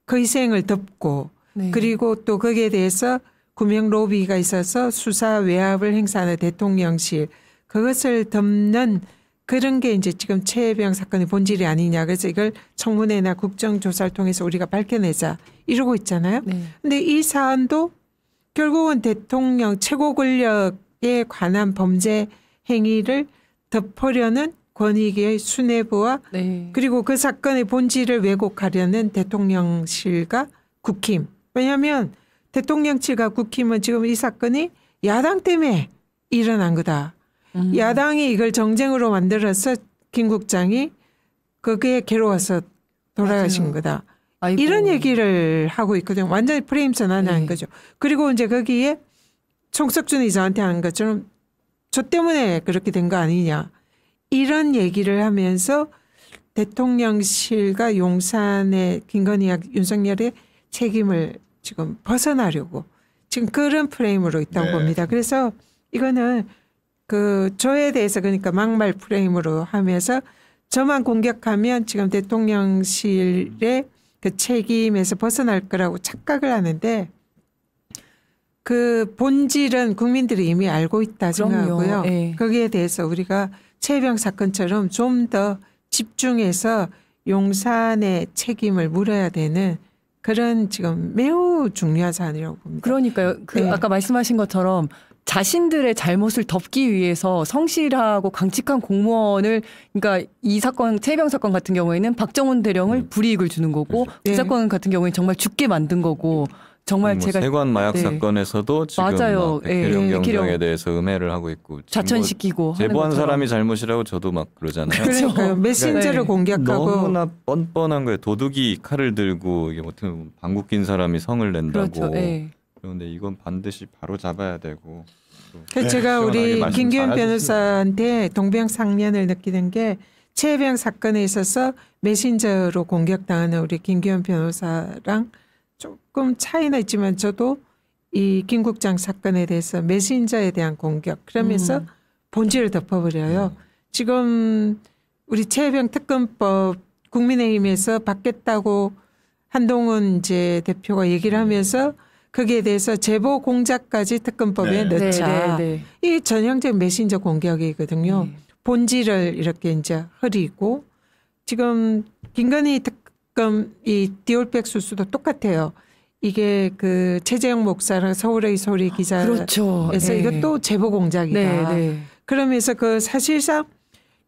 그 희생을 덮고 네. 그리고 또 거기에 대해서 구명 로비가 있어서 수사 외압을 행사하는 대통령실 그것을 덮는 그런 게 이제 지금 최혜병 사건의 본질이 아니냐. 그래서 이걸 청문회나 국정조사를 통해서 우리가 밝혀내자 이러고 있잖아요. 네. 근데 이 사안도 결국은 대통령 최고 권력에 관한 범죄 행위를 덮으려는 권익의 수뇌부와 네. 그리고 그 사건의 본질을 왜곡하려는 대통령실과 국힘. 왜냐하면 대통령실과 국힘은 지금 이 사건이 야당 때문에 일어난 거다. 음. 야당이 이걸 정쟁으로 만들어서 김 국장이 거기에 괴로워서 돌아가신 맞아요. 거다. 아이고. 이런 얘기를 하고 있거든요. 완전히 프레임 전환한 네. 예. 거죠. 그리고 이제 거기에 총석준 이사한테 한 것처럼 저 때문에 그렇게 된 거 아니냐. 이런 얘기를 하면서 대통령실과 용산의 김건희와 윤석열의 책임을 지금 벗어나려고 지금 그런 프레임으로 있다고 네. 봅니다. 그래서 이거는 그 저에 대해서 그러니까 막말 프레임으로 하면서 저만 공격하면 지금 대통령실의 그 책임에서 벗어날 거라고 착각을 하는데 그 본질은 국민들이 이미 알고 있다 생각하고요. 네. 거기에 대해서 우리가 최병 사건처럼 좀 더 집중해서 용산의 책임을 물어야 되는 그런 지금 매우 중요한 사안이라고 봅니다. 그러니까요. 그 네. 아까 말씀하신 것처럼 자신들의 잘못을 덮기 위해서 성실하고 강직한 공무원을 그러니까 이 사건 세병 사건 같은 경우에는 박정훈 대령을 음. 불이익을 주는 거고 그렇죠. 그 네. 이 사건 같은 경우에 정말 죽게 만든 거고 정말 뭐 제가 세관 마약 네. 사건에서도 지금 맞아요. 백혜령 네. 예, 예, 경정에 대해서 음해를 하고 있고 뭐 자천시키고 제보한 사람이 잘못이라고 저도 막 그러잖아요. 그러니까 메신저를 네. 공격하고 너무나 뻔뻔한 거예요. 도둑이 칼을 들고 이게 어떻게 방구낀 사람이 성을 낸다고. 그렇죠. 예. 그런데 이건 반드시 바로 잡아야 되고. 그 제가 우리 김기훈 변호사한테 동병 상련을 느끼는 게 최해병 사건에 있어서 메신저로 공격당하는 우리 김기현 변호사랑 조금 차이는 있지만 저도 이 김국장 사건에 대해서 메신저에 대한 공격 그러면서 음. 본질을 덮어버려요. 음. 지금 우리 최해병 특검법 국민의힘에서 받겠다고 한동훈 이제 대표가 얘기를 네. 하면서 거기에 대해서 제보 공작까지 특검법에 네. 넣자. 네, 네, 네. 이 전형적 메신저 공격이거든요. 네. 본질을 이렇게 이제 흐리고 지금 김건희 특검 이 디올백 수수도 똑같아요. 이게 그 최재형 목사랑 서울의 소리 기자에서 그렇죠. 네. 이것도 제보 공작이다. 그러면서 그 사실상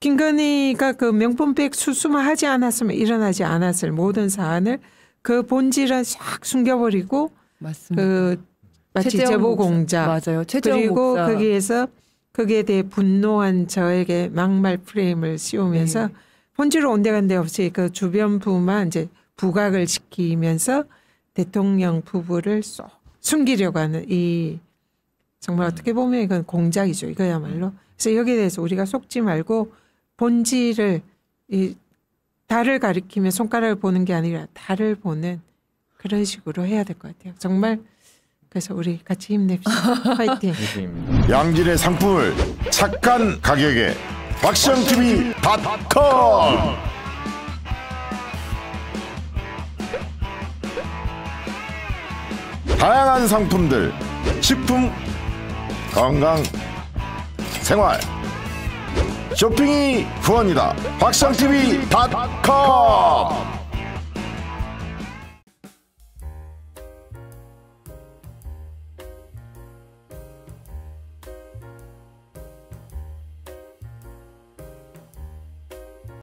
김건희가 그 명품백 수수만 하지 않았으면 일어나지 않았을 모든 사안을 그 본질은 싹 숨겨버리고 맞습니다. 그 마치 제보 공작 맞아요. 그리고 목사. 거기에서 거기에 대해 분노한 저에게 막말 프레임을 씌우면서 네. 본질로 온데간데 없이 그 주변 부만 이제 부각을 시키면서 대통령 부부를 쏙 숨기려고 하는 이 정말 음. 어떻게 보면 이건 공작이죠. 이거야말로. 음. 그래서 여기에 대해서 우리가 속지 말고 본질을 이 달을 가리키며 손가락을 보는 게 아니라 달을 보는 그런 식으로 해야 될 것 같아요. 정말 그래서 우리 같이 힘냅시다. 파이팅. 양질의 상품을 착한 가격에 왁션TV.com 다양한 상품들 식품 건강 생활 쇼핑이 후원이다 박상 t v c o m